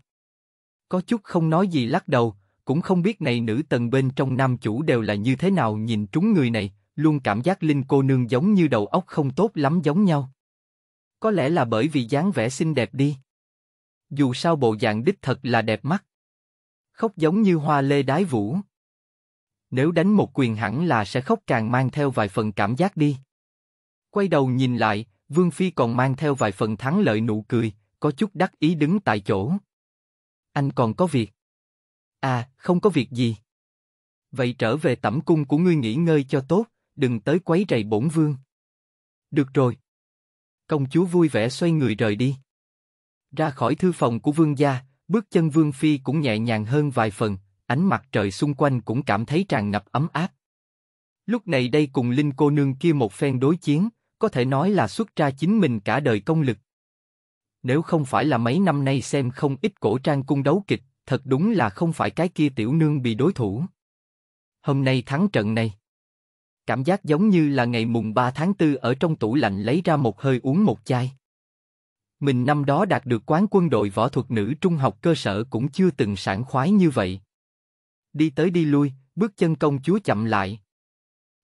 Có chút không nói gì lắc đầu, cũng không biết này nữ tần bên trong nam chủ đều là như thế nào nhìn trúng người này, luôn cảm giác Linh cô nương giống như đầu óc không tốt lắm giống nhau. Có lẽ là bởi vì dáng vẻ xinh đẹp đi. Dù sao bộ dạng đích thật là đẹp mắt khóc giống như hoa lê đái vũ. Nếu đánh một quyền hẳn là sẽ khóc càng mang theo vài phần cảm giác đi. Quay đầu nhìn lại, Vương Phi còn mang theo vài phần thắng lợi nụ cười, có chút đắc ý đứng tại chỗ. Anh còn có việc. À, không có việc gì. Vậy trở về tẩm cung của ngươi nghỉ ngơi cho tốt, đừng tới quấy rầy bổn vương. Được rồi. Công chúa vui vẻ xoay người rời đi. Ra khỏi thư phòng của vương gia, Bước chân Vương Phi cũng nhẹ nhàng hơn vài phần, ánh mặt trời xung quanh cũng cảm thấy tràn ngập ấm áp. Lúc này đây cùng Linh cô nương kia một phen đối chiến, có thể nói là xuất ra chính mình cả đời công lực. Nếu không phải là mấy năm nay xem không ít cổ trang cung đấu kịch, thật đúng là không phải cái kia tiểu nương bị đối thủ. Hôm nay thắng trận này. Cảm giác giống như là ngày mùng 3 tháng 4 ở trong tủ lạnh lấy ra một hơi uống một chai. Mình năm đó đạt được quán quân đội võ thuật nữ trung học cơ sở cũng chưa từng sảng khoái như vậy. Đi tới đi lui, bước chân công chúa chậm lại.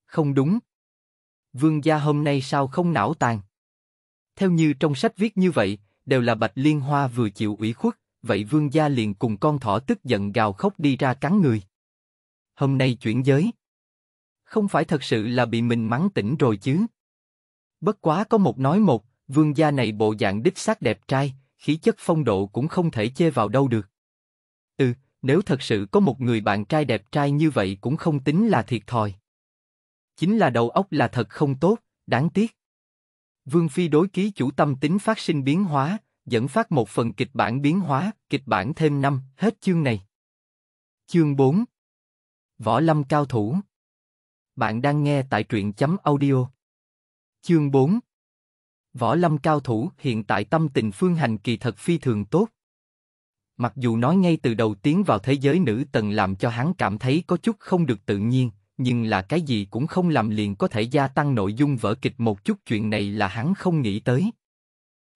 Không đúng. Vương gia hôm nay sao không não tàn? Theo như trong sách viết như vậy, đều là Bạch Liên Hoa vừa chịu ủy khuất, vậy vương gia liền cùng con thỏ tức giận gào khóc đi ra cắn người. Hôm nay chuyển giới. Không phải thật sự là bị mình mắng tỉnh rồi chứ. Bất quá có một nói một, vương gia này bộ dạng đích xác đẹp trai, khí chất phong độ cũng không thể chê vào đâu được. Ừ, nếu thật sự có một người bạn trai đẹp trai như vậy cũng không tính là thiệt thòi. Chính là đầu óc là thật không tốt, đáng tiếc. Vương Phi đối ký chủ tâm tính phát sinh biến hóa, dẫn phát một phần kịch bản biến hóa, kịch bản thêm năm, hết chương này. Chương 4 Võ Lâm Cao Thủ Bạn đang nghe tại truyện chấm audio. Chương 4 Võ lâm cao thủ hiện tại tâm tình phương hành kỳ thật phi thường tốt. Mặc dù nói ngay từ đầu tiến vào thế giới nữ tần làm cho hắn cảm thấy có chút không được tự nhiên, nhưng là cái gì cũng không làm liền có thể gia tăng nội dung vở kịch một chút chuyện này là hắn không nghĩ tới.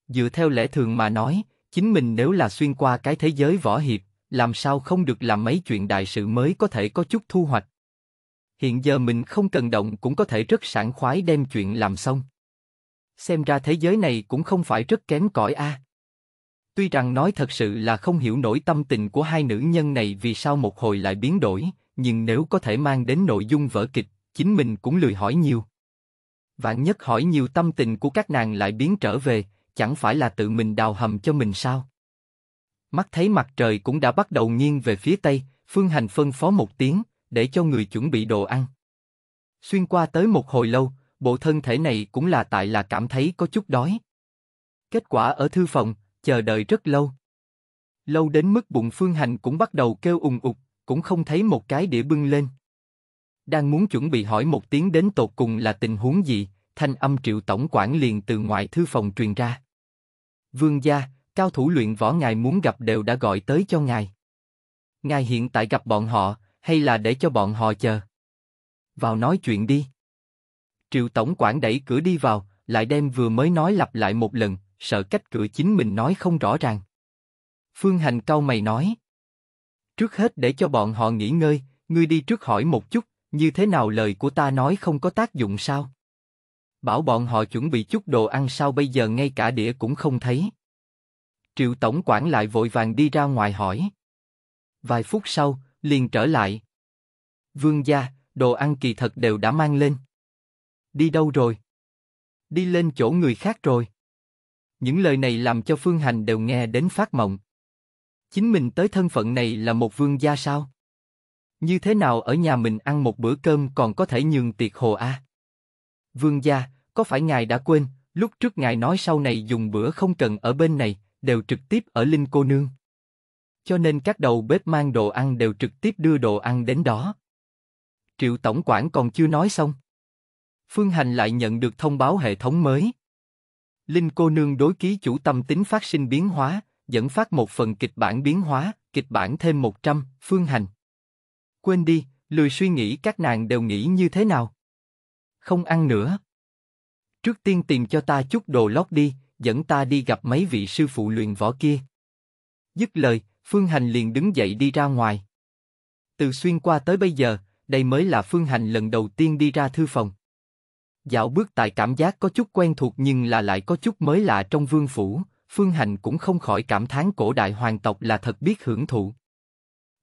Dựa theo lẽ thường mà nói, chính mình nếu là xuyên qua cái thế giới võ hiệp, làm sao không được làm mấy chuyện đại sự mới có thể có chút thu hoạch. Hiện giờ mình không cần động cũng có thể rất sảng khoái đem chuyện làm xong. Xem ra thế giới này cũng không phải rất kém cỏi a. Tuy rằng nói thật sự là không hiểu nổi tâm tình của hai nữ nhân này vì sao một hồi lại biến đổi, nhưng nếu có thể mang đến nội dung vở kịch, chính mình cũng lười hỏi nhiều. Vạn nhất hỏi nhiều tâm tình của các nàng lại biến trở về, chẳng phải là tự mình đào hầm cho mình sao? Mắt thấy mặt trời cũng đã bắt đầu nghiêng về phía tây, Phương Hành phân phó một tiếng, để cho người chuẩn bị đồ ăn. Xuyên qua tới một hồi lâu, bộ thân thể này cũng là tại là cảm thấy có chút đói. Kết quả ở thư phòng, chờ đợi rất lâu. Lâu đến mức bụng phương hành cũng bắt đầu kêu ùng ục, cũng không thấy một cái đĩa bưng lên. Đang muốn chuẩn bị hỏi một tiếng đến tột cùng là tình huống gì, thanh âm triệu tổng quản liền từ ngoại thư phòng truyền ra. Vương gia, cao thủ luyện võ ngài muốn gặp đều đã gọi tới cho ngài. Ngài hiện tại gặp bọn họ, hay là để cho bọn họ chờ? Vào nói chuyện đi. Triệu Tổng quản đẩy cửa đi vào, lại đem vừa mới nói lặp lại một lần, sợ cách cửa chính mình nói không rõ ràng. Phương Hành cau mày nói. Trước hết để cho bọn họ nghỉ ngơi, ngươi đi trước hỏi một chút, như thế nào lời của ta nói không có tác dụng sao? Bảo bọn họ chuẩn bị chút đồ ăn sao bây giờ ngay cả đĩa cũng không thấy. Triệu Tổng quản lại vội vàng đi ra ngoài hỏi. Vài phút sau, liền trở lại. Vương gia, đồ ăn kỳ thật đều đã mang lên. Đi đâu rồi? Đi lên chỗ người khác rồi. Những lời này làm cho Phương Hành đều nghe đến phát mộng. Chính mình tới thân phận này là một vương gia sao? Như thế nào ở nhà mình ăn một bữa cơm còn có thể nhường tiệc hồ a? À? Vương gia, có phải ngài đã quên, lúc trước ngài nói sau này dùng bữa không cần ở bên này, đều trực tiếp ở Linh cô nương. Cho nên các đầu bếp mang đồ ăn đều trực tiếp đưa đồ ăn đến đó. Triệu tổng quản còn chưa nói xong. Phương Hành lại nhận được thông báo hệ thống mới. Linh cô nương đối ký chủ tâm tính phát sinh biến hóa, dẫn phát một phần kịch bản biến hóa, kịch bản thêm 100, Phương Hành. Quên đi, lười suy nghĩ các nàng đều nghĩ như thế nào. Không ăn nữa. Trước tiên tìm cho ta chút đồ lót đi, dẫn ta đi gặp mấy vị sư phụ luyện võ kia. Dứt lời, Phương Hành liền đứng dậy đi ra ngoài. Từ xuyên qua tới bây giờ, đây mới là Phương Hành lần đầu tiên đi ra thư phòng. Dạo bước tại cảm giác có chút quen thuộc nhưng là lại có chút mới lạ trong vương phủ, Phương Hành cũng không khỏi cảm thán cổ đại hoàng tộc là thật biết hưởng thụ.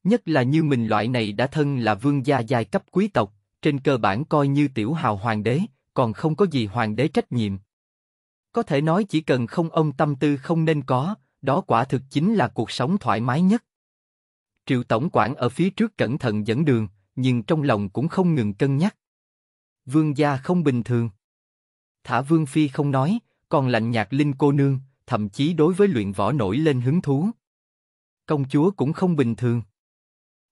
Nhất là như mình loại này đã thân là vương gia giai cấp quý tộc, trên cơ bản coi như tiểu hào hoàng đế, còn không có gì hoàng đế trách nhiệm. Có thể nói chỉ cần không ông tâm tư không nên có, đó quả thực chính là cuộc sống thoải mái nhất. Triệu Tổng quản ở phía trước cẩn thận dẫn đường, nhưng trong lòng cũng không ngừng cân nhắc. Vương gia không bình thường. Thả Vương Phi không nói, còn lạnh nhạt Linh cô nương, thậm chí đối với luyện võ nổi lên hứng thú. Công chúa cũng không bình thường.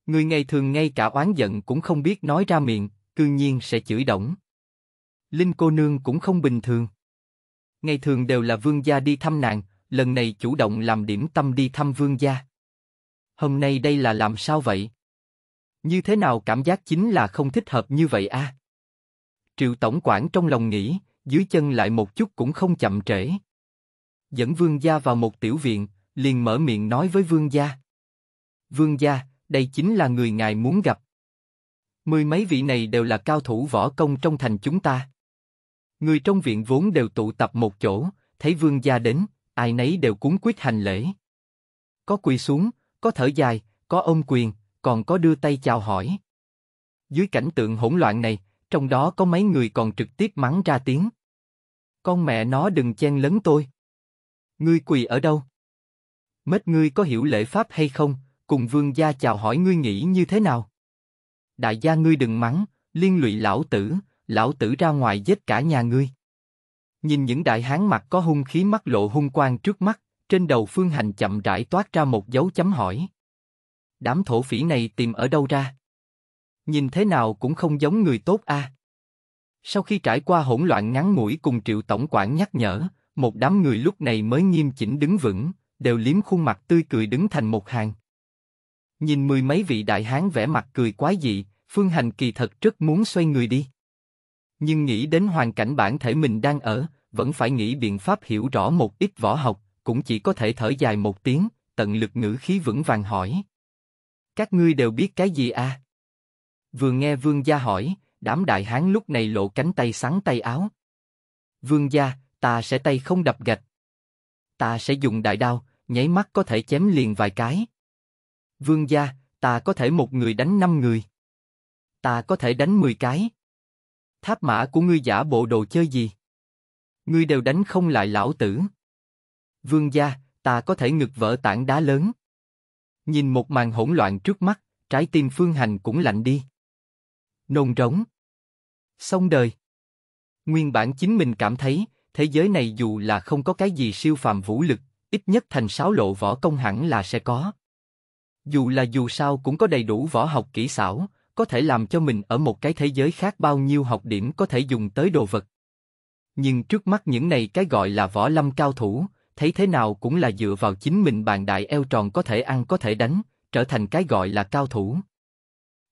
Người ngày thường ngay cả oán giận cũng không biết nói ra miệng, cư nhiên sẽ chửi động. Linh cô nương cũng không bình thường. Ngày thường đều là vương gia đi thăm nàng, lần này chủ động làm điểm tâm đi thăm vương gia. Hôm nay đây là làm sao vậy? Như thế nào cảm giác chính là không thích hợp như vậy a? À? Triệu tổng quản trong lòng nghĩ, dưới chân lại một chút cũng không chậm trễ. Dẫn vương gia vào một tiểu viện, liền mở miệng nói với vương gia. Vương gia, đây chính là người ngài muốn gặp. Mười mấy vị này đều là cao thủ võ công trong thành chúng ta. Người trong viện vốn đều tụ tập một chỗ, thấy vương gia đến, ai nấy đều cuốn quyết hành lễ. Có quỳ xuống, có thở dài, có ôm quyền, còn có đưa tay chào hỏi. Dưới cảnh tượng hỗn loạn này, trong đó có mấy người còn trực tiếp mắng ra tiếng. Con mẹ nó đừng chen lấn tôi. Ngươi quỳ ở đâu? Mết ngươi có hiểu lễ pháp hay không? Cùng vương gia chào hỏi ngươi nghĩ như thế nào? Đại gia ngươi đừng mắng, liên lụy lão tử, lão tử ra ngoài giết cả nhà ngươi. Nhìn những đại hán mặt có hung khí mắt lộ hung quang trước mắt, trên đầu phương hành chậm rãi toát ra một dấu chấm hỏi. Đám thổ phỉ này tìm ở đâu ra? Nhìn thế nào cũng không giống người tốt a. Sau khi trải qua hỗn loạn ngắn ngủi cùng Triệu tổng quản nhắc nhở, một đám người lúc này mới nghiêm chỉnh đứng vững, đều liếm khuôn mặt tươi cười đứng thành một hàng. Nhìn mười mấy vị đại hán vẻ mặt cười quái dị, Phương Hành kỳ thật rất muốn xoay người đi. Nhưng nghĩ đến hoàn cảnh bản thể mình đang ở, vẫn phải nghĩ biện pháp hiểu rõ một ít võ học, cũng chỉ có thể thở dài một tiếng, tận lực ngữ khí vững vàng hỏi. Các ngươi đều biết cái gì à? Vừa nghe vương gia hỏi, đám đại hán lúc này lộ cánh tay sáng tay áo. Vương gia, ta sẽ tay không đập gạch. Ta sẽ dùng đại đao, nháy mắt có thể chém liền vài cái. Vương gia, ta có thể một người đánh năm người. Ta có thể đánh mười cái. Tháp mã của ngươi giả bộ đồ chơi gì? Ngươi đều đánh không lại lão tử. Vương gia, ta có thể ngực vỡ tảng đá lớn. Nhìn một màn hỗn loạn trước mắt, trái tim Phương Hành cũng lạnh đi nôn rống. Xong đời. Nguyên bản chính mình cảm thấy, thế giới này dù là không có cái gì siêu phàm vũ lực, ít nhất thành sáu lộ võ công hẳn là sẽ có. Dù là dù sao cũng có đầy đủ võ học kỹ xảo, có thể làm cho mình ở một cái thế giới khác bao nhiêu học điểm có thể dùng tới đồ vật. Nhưng trước mắt những này cái gọi là võ lâm cao thủ, thấy thế nào cũng là dựa vào chính mình bàn đại eo tròn có thể ăn có thể đánh, trở thành cái gọi là cao thủ.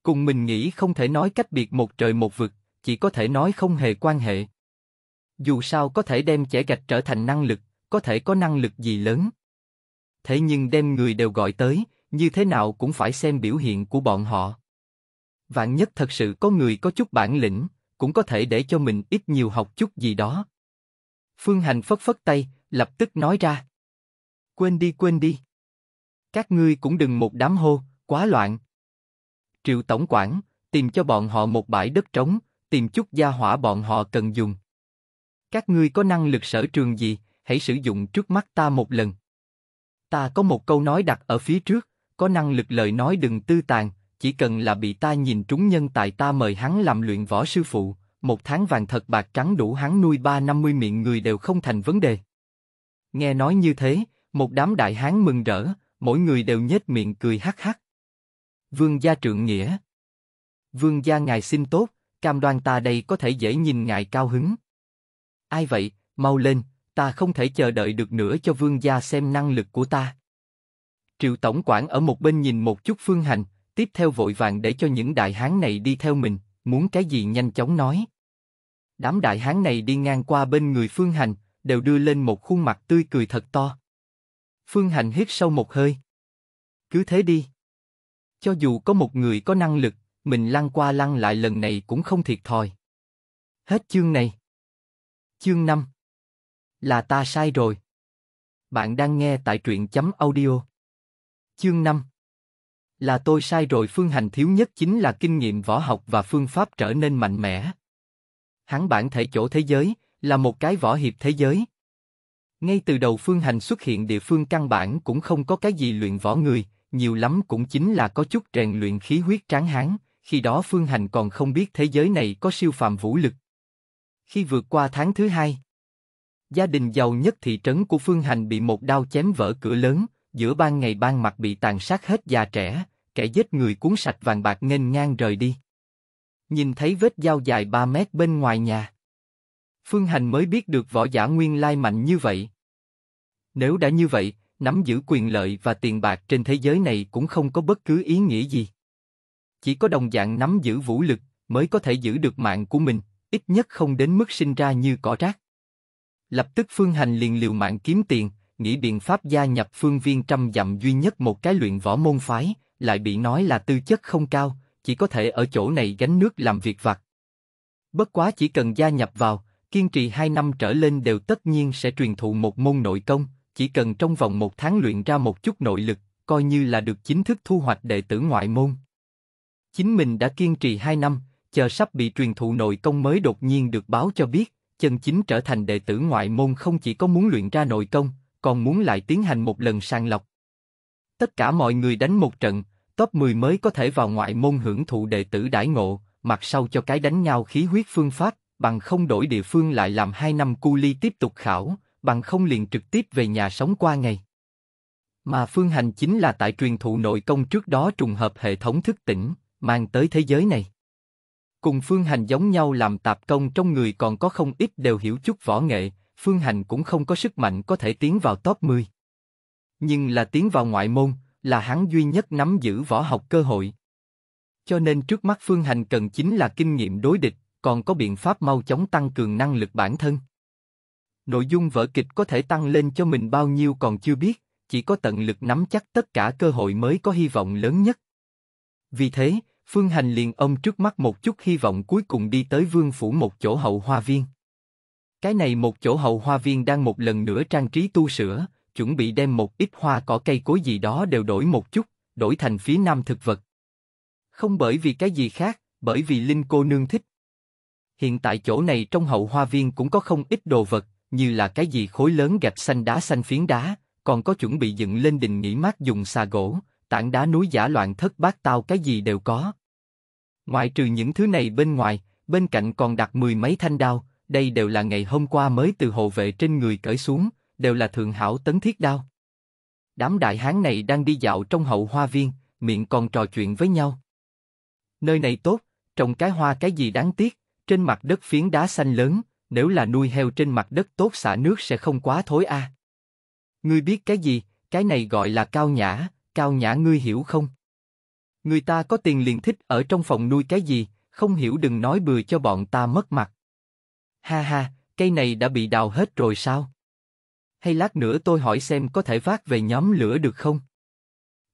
Cùng mình nghĩ không thể nói cách biệt một trời một vực, chỉ có thể nói không hề quan hệ. Dù sao có thể đem trẻ gạch trở thành năng lực, có thể có năng lực gì lớn. Thế nhưng đem người đều gọi tới, như thế nào cũng phải xem biểu hiện của bọn họ. Vạn nhất thật sự có người có chút bản lĩnh, cũng có thể để cho mình ít nhiều học chút gì đó. Phương Hành phất phất tay, lập tức nói ra. Quên đi quên đi. Các ngươi cũng đừng một đám hô, quá loạn. Triệu Tổng quản, tìm cho bọn họ một bãi đất trống, tìm chút gia hỏa bọn họ cần dùng. Các ngươi có năng lực sở trường gì, hãy sử dụng trước mắt ta một lần. Ta có một câu nói đặt ở phía trước, có năng lực lời nói đừng tư tàn, chỉ cần là bị ta nhìn trúng nhân tài ta mời hắn làm luyện võ sư phụ, một tháng vàng thật bạc trắng đủ hắn nuôi ba năm mươi miệng người đều không thành vấn đề. Nghe nói như thế, một đám đại hán mừng rỡ, mỗi người đều nhếch miệng cười hắc hắc. Vương gia trượng nghĩa. Vương gia ngài xin tốt, cam đoan ta đây có thể dễ nhìn ngài cao hứng. Ai vậy, mau lên, ta không thể chờ đợi được nữa cho vương gia xem năng lực của ta. Triệu tổng quản ở một bên nhìn một chút phương hành, tiếp theo vội vàng để cho những đại hán này đi theo mình, muốn cái gì nhanh chóng nói. Đám đại hán này đi ngang qua bên người phương hành, đều đưa lên một khuôn mặt tươi cười thật to. Phương hành hít sâu một hơi. Cứ thế đi. Cho dù có một người có năng lực, mình lăn qua lăn lại lần này cũng không thiệt thòi. Hết chương này. Chương 5 Là ta sai rồi. Bạn đang nghe tại truyện chấm audio. Chương 5 Là tôi sai rồi phương hành thiếu nhất chính là kinh nghiệm võ học và phương pháp trở nên mạnh mẽ. Hắn bản thể chỗ thế giới, là một cái võ hiệp thế giới. Ngay từ đầu phương hành xuất hiện địa phương căn bản cũng không có cái gì luyện võ người, nhiều lắm cũng chính là có chút rèn luyện khí huyết tráng hán, khi đó Phương Hành còn không biết thế giới này có siêu phàm vũ lực. Khi vượt qua tháng thứ hai, gia đình giàu nhất thị trấn của Phương Hành bị một đao chém vỡ cửa lớn, giữa ban ngày ban mặt bị tàn sát hết già trẻ, kẻ giết người cuốn sạch vàng bạc nghênh ngang rời đi. Nhìn thấy vết dao dài 3 mét bên ngoài nhà. Phương Hành mới biết được võ giả nguyên lai mạnh như vậy. Nếu đã như vậy, nắm giữ quyền lợi và tiền bạc trên thế giới này cũng không có bất cứ ý nghĩa gì. Chỉ có đồng dạng nắm giữ vũ lực mới có thể giữ được mạng của mình, ít nhất không đến mức sinh ra như cỏ rác. Lập tức Phương Hành liền liều mạng kiếm tiền, nghĩ biện pháp gia nhập phương viên trăm dặm duy nhất một cái luyện võ môn phái, lại bị nói là tư chất không cao, chỉ có thể ở chỗ này gánh nước làm việc vặt. Bất quá chỉ cần gia nhập vào, kiên trì hai năm trở lên đều tất nhiên sẽ truyền thụ một môn nội công, chỉ cần trong vòng một tháng luyện ra một chút nội lực, coi như là được chính thức thu hoạch đệ tử ngoại môn. Chính mình đã kiên trì hai năm, chờ sắp bị truyền thụ nội công mới đột nhiên được báo cho biết, chân chính trở thành đệ tử ngoại môn không chỉ có muốn luyện ra nội công, còn muốn lại tiến hành một lần sàng lọc. Tất cả mọi người đánh một trận, top 10 mới có thể vào ngoại môn hưởng thụ đệ tử đãi ngộ, mặt sau cho cái đánh nhau khí huyết phương pháp, bằng không đổi địa phương lại làm hai năm cu ly tiếp tục khảo, bằng không liền trực tiếp về nhà sống qua ngày. Mà phương hành chính là tại truyền thụ nội công trước đó trùng hợp hệ thống thức tỉnh, mang tới thế giới này. Cùng phương hành giống nhau làm tạp công trong người còn có không ít đều hiểu chút võ nghệ, phương hành cũng không có sức mạnh có thể tiến vào top 10. Nhưng là tiến vào ngoại môn, là hắn duy nhất nắm giữ võ học cơ hội. Cho nên trước mắt phương hành cần chính là kinh nghiệm đối địch, còn có biện pháp mau chóng tăng cường năng lực bản thân nội dung vở kịch có thể tăng lên cho mình bao nhiêu còn chưa biết, chỉ có tận lực nắm chắc tất cả cơ hội mới có hy vọng lớn nhất. Vì thế, Phương Hành liền ôm trước mắt một chút hy vọng cuối cùng đi tới vương phủ một chỗ hậu hoa viên. Cái này một chỗ hậu hoa viên đang một lần nữa trang trí tu sửa, chuẩn bị đem một ít hoa cỏ cây cối gì đó đều đổi một chút, đổi thành phía nam thực vật. Không bởi vì cái gì khác, bởi vì Linh cô nương thích. Hiện tại chỗ này trong hậu hoa viên cũng có không ít đồ vật, như là cái gì khối lớn gạch xanh đá xanh phiến đá, còn có chuẩn bị dựng lên đình nghỉ mát dùng xà gỗ, tảng đá núi giả loạn thất bát tao cái gì đều có. Ngoại trừ những thứ này bên ngoài, bên cạnh còn đặt mười mấy thanh đao, đây đều là ngày hôm qua mới từ hộ vệ trên người cởi xuống, đều là thượng hảo tấn thiết đao. Đám đại hán này đang đi dạo trong hậu hoa viên, miệng còn trò chuyện với nhau. Nơi này tốt, trồng cái hoa cái gì đáng tiếc, trên mặt đất phiến đá xanh lớn, nếu là nuôi heo trên mặt đất tốt xả nước sẽ không quá thối a. À. Ngươi biết cái gì, cái này gọi là cao nhã, cao nhã ngươi hiểu không? Người ta có tiền liền thích ở trong phòng nuôi cái gì, không hiểu đừng nói bừa cho bọn ta mất mặt. Ha ha, cây này đã bị đào hết rồi sao? Hay lát nữa tôi hỏi xem có thể vác về nhóm lửa được không?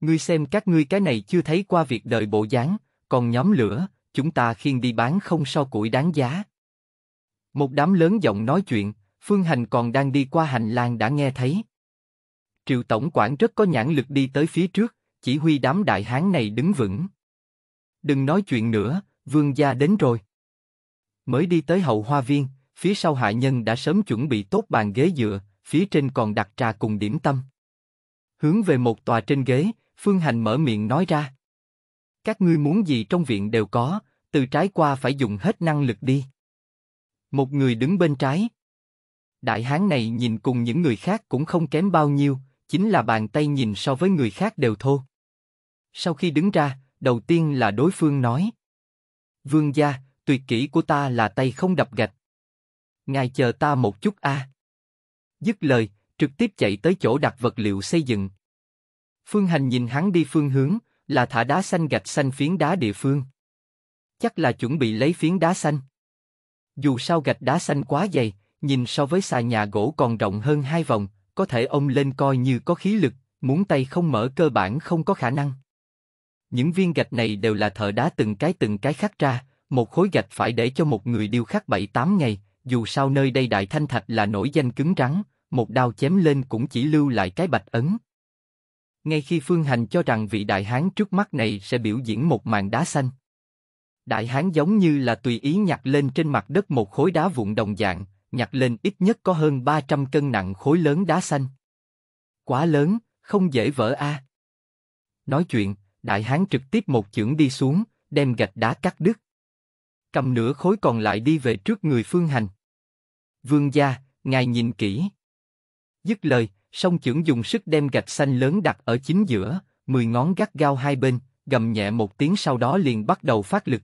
Ngươi xem các ngươi cái này chưa thấy qua việc đời bộ dáng, còn nhóm lửa, chúng ta khiên đi bán không so củi đáng giá. Một đám lớn giọng nói chuyện, Phương Hành còn đang đi qua hành lang đã nghe thấy. Triệu Tổng quản rất có nhãn lực đi tới phía trước, chỉ huy đám đại hán này đứng vững. Đừng nói chuyện nữa, vương gia đến rồi. Mới đi tới hậu hoa viên, phía sau hạ nhân đã sớm chuẩn bị tốt bàn ghế dựa, phía trên còn đặt trà cùng điểm tâm. Hướng về một tòa trên ghế, Phương Hành mở miệng nói ra. Các ngươi muốn gì trong viện đều có, từ trái qua phải dùng hết năng lực đi một người đứng bên trái. Đại hán này nhìn cùng những người khác cũng không kém bao nhiêu, chính là bàn tay nhìn so với người khác đều thô. Sau khi đứng ra, đầu tiên là đối phương nói. Vương gia, tuyệt kỹ của ta là tay không đập gạch. Ngài chờ ta một chút a. Dứt lời, trực tiếp chạy tới chỗ đặt vật liệu xây dựng. Phương Hành nhìn hắn đi phương hướng, là thả đá xanh gạch xanh phiến đá địa phương. Chắc là chuẩn bị lấy phiến đá xanh. Dù sao gạch đá xanh quá dày, nhìn so với xà nhà gỗ còn rộng hơn hai vòng, có thể ông lên coi như có khí lực, muốn tay không mở cơ bản không có khả năng. Những viên gạch này đều là thợ đá từng cái từng cái khắc ra, một khối gạch phải để cho một người điêu khắc 7-8 ngày, dù sao nơi đây đại thanh thạch là nổi danh cứng rắn, một đao chém lên cũng chỉ lưu lại cái bạch ấn. Ngay khi Phương Hành cho rằng vị đại hán trước mắt này sẽ biểu diễn một màn đá xanh, Đại hán giống như là tùy ý nhặt lên trên mặt đất một khối đá vụn đồng dạng, nhặt lên ít nhất có hơn 300 cân nặng khối lớn đá xanh. Quá lớn, không dễ vỡ a. À. Nói chuyện, đại hán trực tiếp một chưởng đi xuống, đem gạch đá cắt đứt. Cầm nửa khối còn lại đi về trước người phương hành. Vương gia, ngài nhìn kỹ. Dứt lời, song chưởng dùng sức đem gạch xanh lớn đặt ở chính giữa, mười ngón gắt gao hai bên, gầm nhẹ một tiếng sau đó liền bắt đầu phát lực.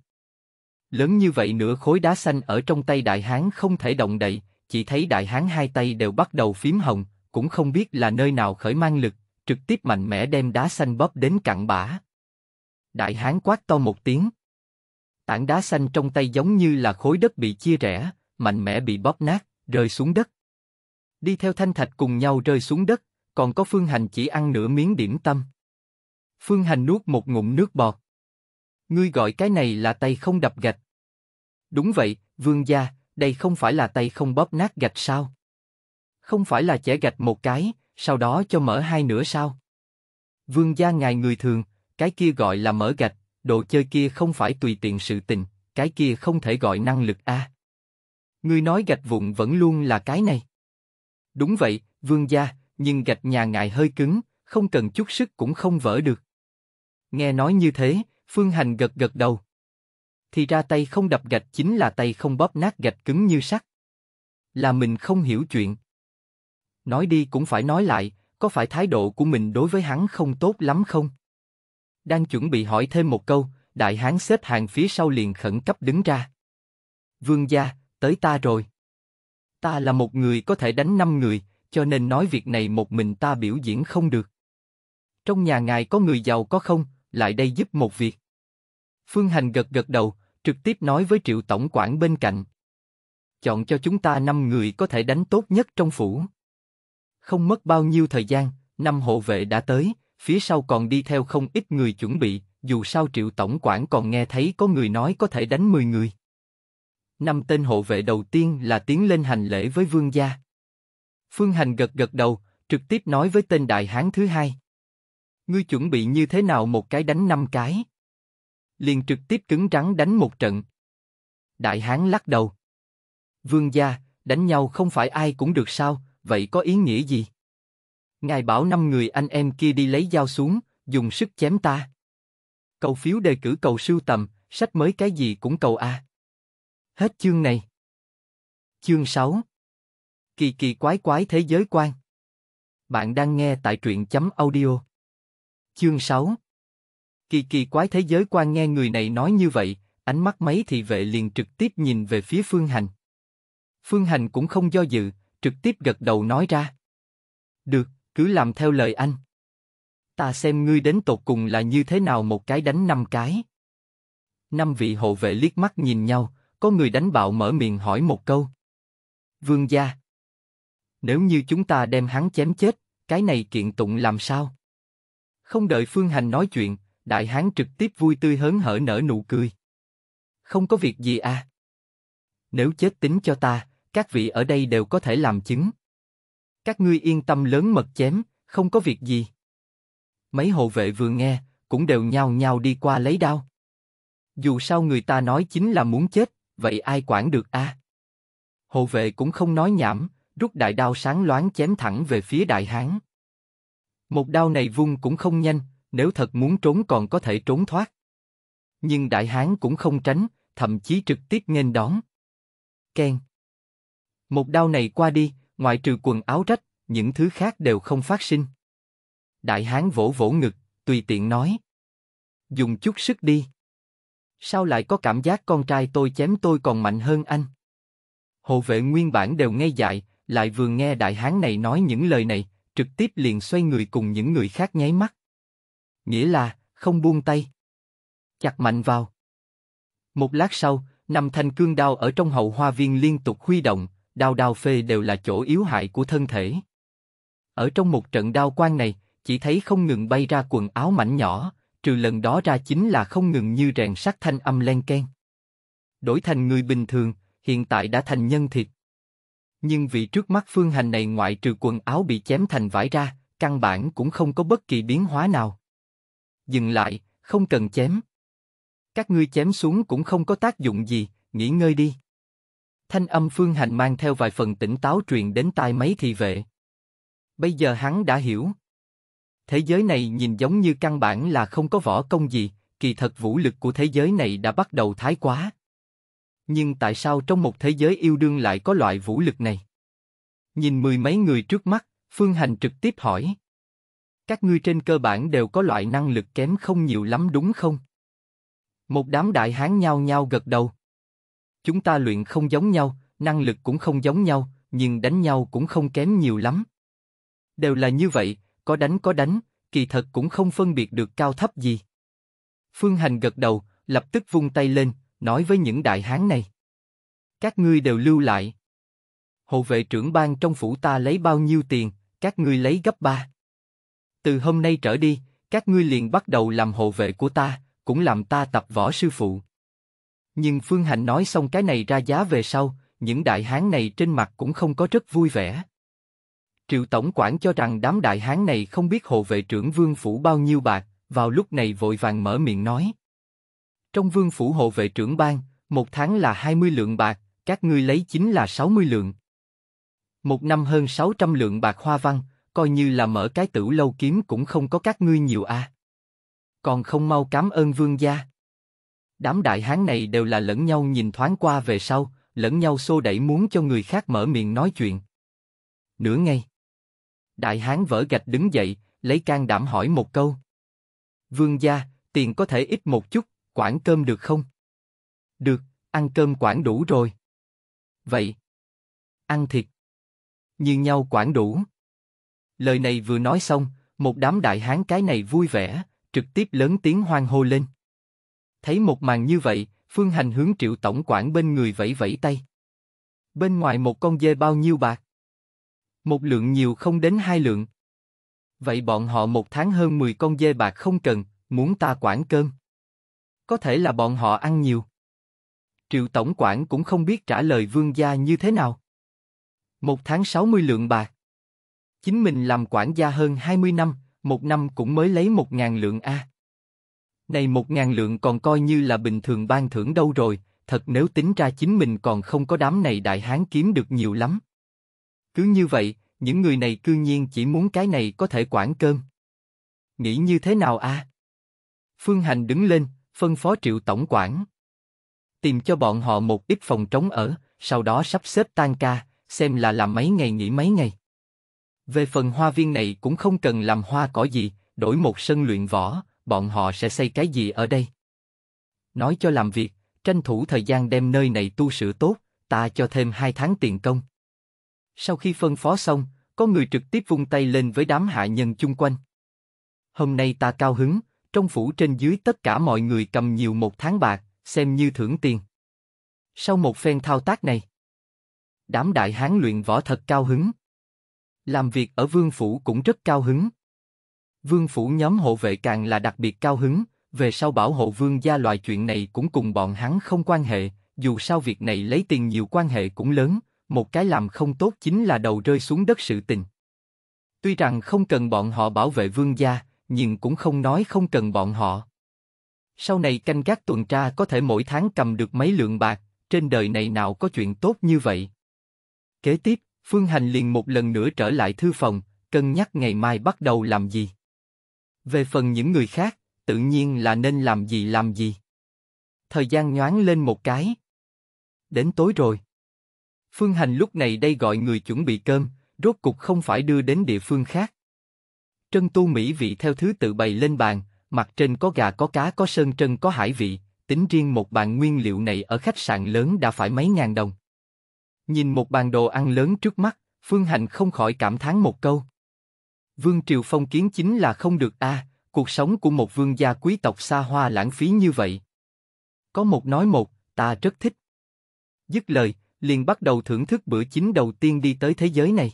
Lớn như vậy nửa khối đá xanh ở trong tay đại hán không thể động đậy, chỉ thấy đại hán hai tay đều bắt đầu phím hồng, cũng không biết là nơi nào khởi mang lực, trực tiếp mạnh mẽ đem đá xanh bóp đến cặn bã. Đại hán quát to một tiếng. Tảng đá xanh trong tay giống như là khối đất bị chia rẽ, mạnh mẽ bị bóp nát, rơi xuống đất. Đi theo thanh thạch cùng nhau rơi xuống đất, còn có phương hành chỉ ăn nửa miếng điểm tâm. Phương hành nuốt một ngụm nước bọt. Ngươi gọi cái này là tay không đập gạch. Đúng vậy, vương gia, đây không phải là tay không bóp nát gạch sao? Không phải là chẻ gạch một cái, sau đó cho mở hai nữa sao? Vương gia ngài người thường, cái kia gọi là mở gạch, đồ chơi kia không phải tùy tiện sự tình, cái kia không thể gọi năng lực a. Ngươi nói gạch vụn vẫn luôn là cái này. Đúng vậy, vương gia, nhưng gạch nhà ngài hơi cứng, không cần chút sức cũng không vỡ được. Nghe nói như thế, Phương Hành gật gật đầu. Thì ra tay không đập gạch chính là tay không bóp nát gạch cứng như sắt. Là mình không hiểu chuyện. Nói đi cũng phải nói lại, có phải thái độ của mình đối với hắn không tốt lắm không? Đang chuẩn bị hỏi thêm một câu, đại hán xếp hàng phía sau liền khẩn cấp đứng ra. Vương gia, tới ta rồi. Ta là một người có thể đánh năm người, cho nên nói việc này một mình ta biểu diễn không được. Trong nhà ngài có người giàu có không, lại đây giúp một việc. Phương Hành gật gật đầu, trực tiếp nói với Triệu Tổng quản bên cạnh. Chọn cho chúng ta năm người có thể đánh tốt nhất trong phủ. Không mất bao nhiêu thời gian, năm hộ vệ đã tới, phía sau còn đi theo không ít người chuẩn bị, dù sao Triệu Tổng quản còn nghe thấy có người nói có thể đánh 10 người. Năm tên hộ vệ đầu tiên là tiến lên hành lễ với vương gia. Phương Hành gật gật đầu, trực tiếp nói với tên đại hán thứ hai ngươi chuẩn bị như thế nào một cái đánh năm cái? Liền trực tiếp cứng rắn đánh một trận. Đại hán lắc đầu. Vương gia, đánh nhau không phải ai cũng được sao, vậy có ý nghĩa gì? Ngài bảo năm người anh em kia đi lấy dao xuống, dùng sức chém ta. Cầu phiếu đề cử cầu sưu tầm, sách mới cái gì cũng cầu A. Hết chương này. Chương 6 Kỳ kỳ quái quái thế giới quan Bạn đang nghe tại truyện chấm audio Chương 6 Kỳ kỳ quái thế giới quan nghe người này nói như vậy, ánh mắt mấy thị vệ liền trực tiếp nhìn về phía Phương Hành. Phương Hành cũng không do dự, trực tiếp gật đầu nói ra. Được, cứ làm theo lời anh. Ta xem ngươi đến tột cùng là như thế nào một cái đánh năm cái. Năm vị hộ vệ liếc mắt nhìn nhau, có người đánh bạo mở miệng hỏi một câu. Vương gia. Nếu như chúng ta đem hắn chém chết, cái này kiện tụng làm sao? Không đợi Phương Hành nói chuyện, Đại Hán trực tiếp vui tươi hớn hở nở nụ cười. Không có việc gì à? Nếu chết tính cho ta, các vị ở đây đều có thể làm chứng. Các ngươi yên tâm lớn mật chém, không có việc gì. Mấy hộ vệ vừa nghe, cũng đều nhao nhao đi qua lấy đao. Dù sao người ta nói chính là muốn chết, vậy ai quản được a? À? Hộ vệ cũng không nói nhảm, rút đại đao sáng loáng chém thẳng về phía đại hán. Một đao này vung cũng không nhanh, nếu thật muốn trốn còn có thể trốn thoát. Nhưng đại hán cũng không tránh, thậm chí trực tiếp nghênh đón. Ken. Một đao này qua đi, ngoại trừ quần áo rách, những thứ khác đều không phát sinh. Đại hán vỗ vỗ ngực, tùy tiện nói. Dùng chút sức đi. Sao lại có cảm giác con trai tôi chém tôi còn mạnh hơn anh? Hộ vệ nguyên bản đều ngây dại, lại vừa nghe đại hán này nói những lời này, trực tiếp liền xoay người cùng những người khác nháy mắt. Nghĩa là, không buông tay. Chặt mạnh vào. Một lát sau, năm thanh cương đao ở trong hậu hoa viên liên tục huy động, đao đao phê đều là chỗ yếu hại của thân thể. Ở trong một trận đao quang này, chỉ thấy không ngừng bay ra quần áo mảnh nhỏ, trừ lần đó ra chính là không ngừng như rèn sắt thanh âm len ken. Đổi thành người bình thường, hiện tại đã thành nhân thịt nhưng vì trước mắt phương hành này ngoại trừ quần áo bị chém thành vải ra, căn bản cũng không có bất kỳ biến hóa nào. Dừng lại, không cần chém. Các ngươi chém xuống cũng không có tác dụng gì, nghỉ ngơi đi. Thanh âm phương hành mang theo vài phần tỉnh táo truyền đến tai mấy thị vệ. Bây giờ hắn đã hiểu. Thế giới này nhìn giống như căn bản là không có võ công gì, kỳ thật vũ lực của thế giới này đã bắt đầu thái quá. Nhưng tại sao trong một thế giới yêu đương lại có loại vũ lực này? Nhìn mười mấy người trước mắt, Phương Hành trực tiếp hỏi. Các ngươi trên cơ bản đều có loại năng lực kém không nhiều lắm đúng không? Một đám đại hán nhao nhao gật đầu. Chúng ta luyện không giống nhau, năng lực cũng không giống nhau, nhưng đánh nhau cũng không kém nhiều lắm. Đều là như vậy, có đánh có đánh, kỳ thật cũng không phân biệt được cao thấp gì. Phương Hành gật đầu, lập tức vung tay lên, nói với những đại hán này. Các ngươi đều lưu lại. Hộ vệ trưởng bang trong phủ ta lấy bao nhiêu tiền, các ngươi lấy gấp ba. Từ hôm nay trở đi, các ngươi liền bắt đầu làm hộ vệ của ta, cũng làm ta tập võ sư phụ. Nhưng Phương Hạnh nói xong cái này ra giá về sau, những đại hán này trên mặt cũng không có rất vui vẻ. Triệu Tổng quản cho rằng đám đại hán này không biết hộ vệ trưởng vương phủ bao nhiêu bạc, vào lúc này vội vàng mở miệng nói. Trong vương phủ hộ vệ trưởng ban, một tháng là 20 lượng bạc, các ngươi lấy chính là 60 lượng. Một năm hơn 600 lượng bạc hoa văn, coi như là mở cái tử lâu kiếm cũng không có các ngươi nhiều a. À. Còn không mau cảm ơn vương gia. Đám đại hán này đều là lẫn nhau nhìn thoáng qua về sau, lẫn nhau xô đẩy muốn cho người khác mở miệng nói chuyện. Nửa ngày. Đại hán vỡ gạch đứng dậy, lấy can đảm hỏi một câu. Vương gia, tiền có thể ít một chút, quản cơm được không? Được, ăn cơm quản đủ rồi. Vậy, ăn thịt. Như nhau quản đủ. Lời này vừa nói xong, một đám đại hán cái này vui vẻ, trực tiếp lớn tiếng hoan hô lên. Thấy một màn như vậy, Phương Hành hướng triệu tổng quản bên người vẫy vẫy tay. Bên ngoài một con dê bao nhiêu bạc? Một lượng nhiều không đến hai lượng. Vậy bọn họ một tháng hơn 10 con dê bạc không cần, muốn ta quản cơm có thể là bọn họ ăn nhiều. Triệu Tổng quản cũng không biết trả lời vương gia như thế nào. Một tháng 60 lượng bạc. Chính mình làm quản gia hơn 20 năm, một năm cũng mới lấy 1.000 lượng A. Này 1.000 lượng còn coi như là bình thường ban thưởng đâu rồi, thật nếu tính ra chính mình còn không có đám này đại hán kiếm được nhiều lắm. Cứ như vậy, những người này cư nhiên chỉ muốn cái này có thể quản cơm. Nghĩ như thế nào a? À? Phương Hành đứng lên, phân phó triệu tổng quản. Tìm cho bọn họ một ít phòng trống ở, sau đó sắp xếp tan ca, xem là làm mấy ngày nghỉ mấy ngày. Về phần hoa viên này cũng không cần làm hoa cỏ gì, đổi một sân luyện võ, bọn họ sẽ xây cái gì ở đây? Nói cho làm việc, tranh thủ thời gian đem nơi này tu sửa tốt, ta cho thêm hai tháng tiền công. Sau khi phân phó xong, có người trực tiếp vung tay lên với đám hạ nhân chung quanh. Hôm nay ta cao hứng, trong phủ trên dưới tất cả mọi người cầm nhiều một tháng bạc, xem như thưởng tiền. Sau một phen thao tác này, đám đại hán luyện võ thật cao hứng. Làm việc ở vương phủ cũng rất cao hứng. Vương phủ nhóm hộ vệ càng là đặc biệt cao hứng, về sau bảo hộ vương gia loại chuyện này cũng cùng bọn hắn không quan hệ, dù sao việc này lấy tiền nhiều quan hệ cũng lớn, một cái làm không tốt chính là đầu rơi xuống đất sự tình. Tuy rằng không cần bọn họ bảo vệ vương gia, nhưng cũng không nói không cần bọn họ. Sau này canh gác tuần tra có thể mỗi tháng cầm được mấy lượng bạc, trên đời này nào có chuyện tốt như vậy. Kế tiếp, Phương Hành liền một lần nữa trở lại thư phòng, cân nhắc ngày mai bắt đầu làm gì. Về phần những người khác, tự nhiên là nên làm gì làm gì. Thời gian nhoáng lên một cái. Đến tối rồi. Phương Hành lúc này đây gọi người chuẩn bị cơm, rốt cục không phải đưa đến địa phương khác. Trân tu mỹ vị theo thứ tự bày lên bàn, mặt trên có gà có cá có sơn trân có hải vị, tính riêng một bàn nguyên liệu này ở khách sạn lớn đã phải mấy ngàn đồng. Nhìn một bàn đồ ăn lớn trước mắt, Phương Hành không khỏi cảm thán một câu. Vương Triều Phong kiến chính là không được a, à, cuộc sống của một vương gia quý tộc xa hoa lãng phí như vậy. Có một nói một, ta rất thích. Dứt lời, liền bắt đầu thưởng thức bữa chính đầu tiên đi tới thế giới này.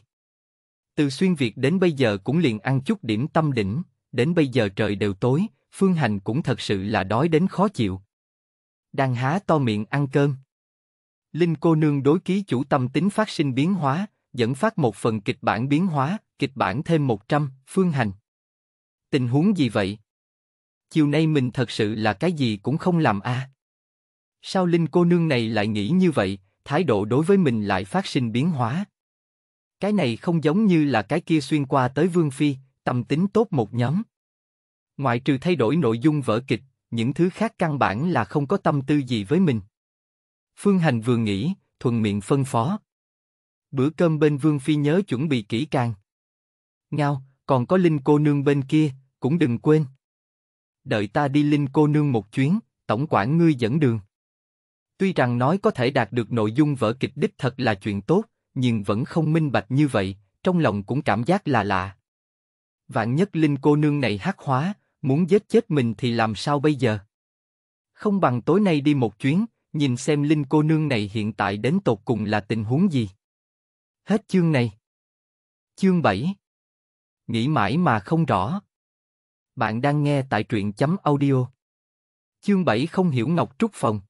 Từ xuyên Việt đến bây giờ cũng liền ăn chút điểm tâm đỉnh, đến bây giờ trời đều tối, Phương Hành cũng thật sự là đói đến khó chịu. Đang há to miệng ăn cơm. Linh cô nương đối ký chủ tâm tính phát sinh biến hóa, dẫn phát một phần kịch bản biến hóa, kịch bản thêm một trăm Phương Hành. Tình huống gì vậy? Chiều nay mình thật sự là cái gì cũng không làm a. À? Sao Linh cô nương này lại nghĩ như vậy, thái độ đối với mình lại phát sinh biến hóa? Cái này không giống như là cái kia xuyên qua tới Vương Phi, tâm tính tốt một nhóm. Ngoại trừ thay đổi nội dung vở kịch, những thứ khác căn bản là không có tâm tư gì với mình. Phương Hành vừa nghĩ, thuần miệng phân phó. Bữa cơm bên Vương Phi nhớ chuẩn bị kỹ càng. Ngao, còn có Linh cô nương bên kia, cũng đừng quên. Đợi ta đi Linh cô nương một chuyến, tổng quản ngươi dẫn đường. Tuy rằng nói có thể đạt được nội dung vở kịch đích thật là chuyện tốt, nhưng vẫn không minh bạch như vậy, trong lòng cũng cảm giác là lạ. Vạn nhất linh cô nương này hắc hóa, muốn giết chết mình thì làm sao bây giờ? Không bằng tối nay đi một chuyến, nhìn xem linh cô nương này hiện tại đến tột cùng là tình huống gì. Hết chương này. Chương 7 Nghĩ mãi mà không rõ. Bạn đang nghe tại truyện chấm audio. Chương 7 không hiểu Ngọc Trúc Phòng.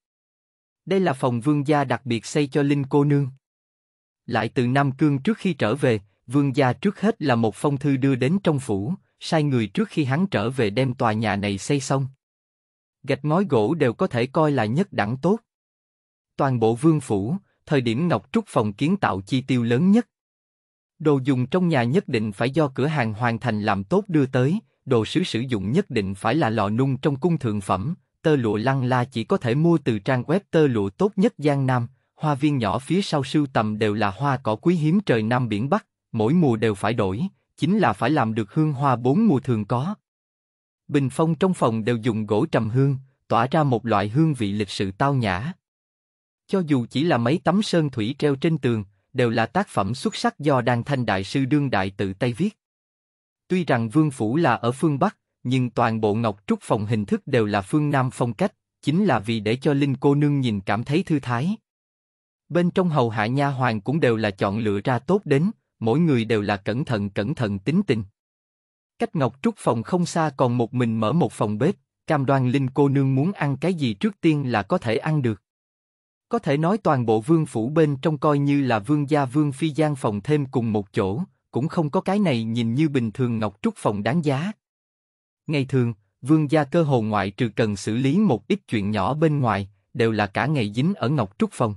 Đây là phòng vương gia đặc biệt xây cho Linh cô nương. Lại từ Nam Cương trước khi trở về, vương gia trước hết là một phong thư đưa đến trong phủ, sai người trước khi hắn trở về đem tòa nhà này xây xong. Gạch ngói gỗ đều có thể coi là nhất đẳng tốt. Toàn bộ vương phủ, thời điểm Ngọc Trúc phòng kiến tạo chi tiêu lớn nhất. Đồ dùng trong nhà nhất định phải do cửa hàng hoàn thành làm tốt đưa tới, đồ sứ sử dụng nhất định phải là lò nung trong cung thượng phẩm, tơ lụa lăng la chỉ có thể mua từ trang web tơ lụa tốt nhất Giang Nam, Hoa viên nhỏ phía sau sưu tầm đều là hoa cỏ quý hiếm trời Nam biển Bắc, mỗi mùa đều phải đổi, chính là phải làm được hương hoa bốn mùa thường có. Bình phong trong phòng đều dùng gỗ trầm hương, tỏa ra một loại hương vị lịch sự tao nhã. Cho dù chỉ là mấy tấm sơn thủy treo trên tường, đều là tác phẩm xuất sắc do Đan Thanh Đại sư đương đại tự tay viết. Tuy rằng Vương Phủ là ở phương Bắc, nhưng toàn bộ Ngọc Trúc phòng hình thức đều là phương Nam phong cách, chính là vì để cho Linh cô nương nhìn cảm thấy thư thái. Bên trong hầu hạ nha hoàn cũng đều là chọn lựa ra tốt đến, mỗi người đều là cẩn thận cẩn thận tính tình. Cách Ngọc Trúc phòng không xa còn một mình mở một phòng bếp, cam đoan Linh cô nương muốn ăn cái gì trước tiên là có thể ăn được. Có thể nói toàn bộ vương phủ bên trong coi như là vương gia vương phi gian phòng thêm cùng một chỗ, cũng không có cái này nhìn như bình thường Ngọc Trúc phòng đáng giá. Ngày thường, vương gia cơ hồ ngoại trừ cần xử lý một ít chuyện nhỏ bên ngoài, đều là cả ngày dính ở Ngọc Trúc phòng.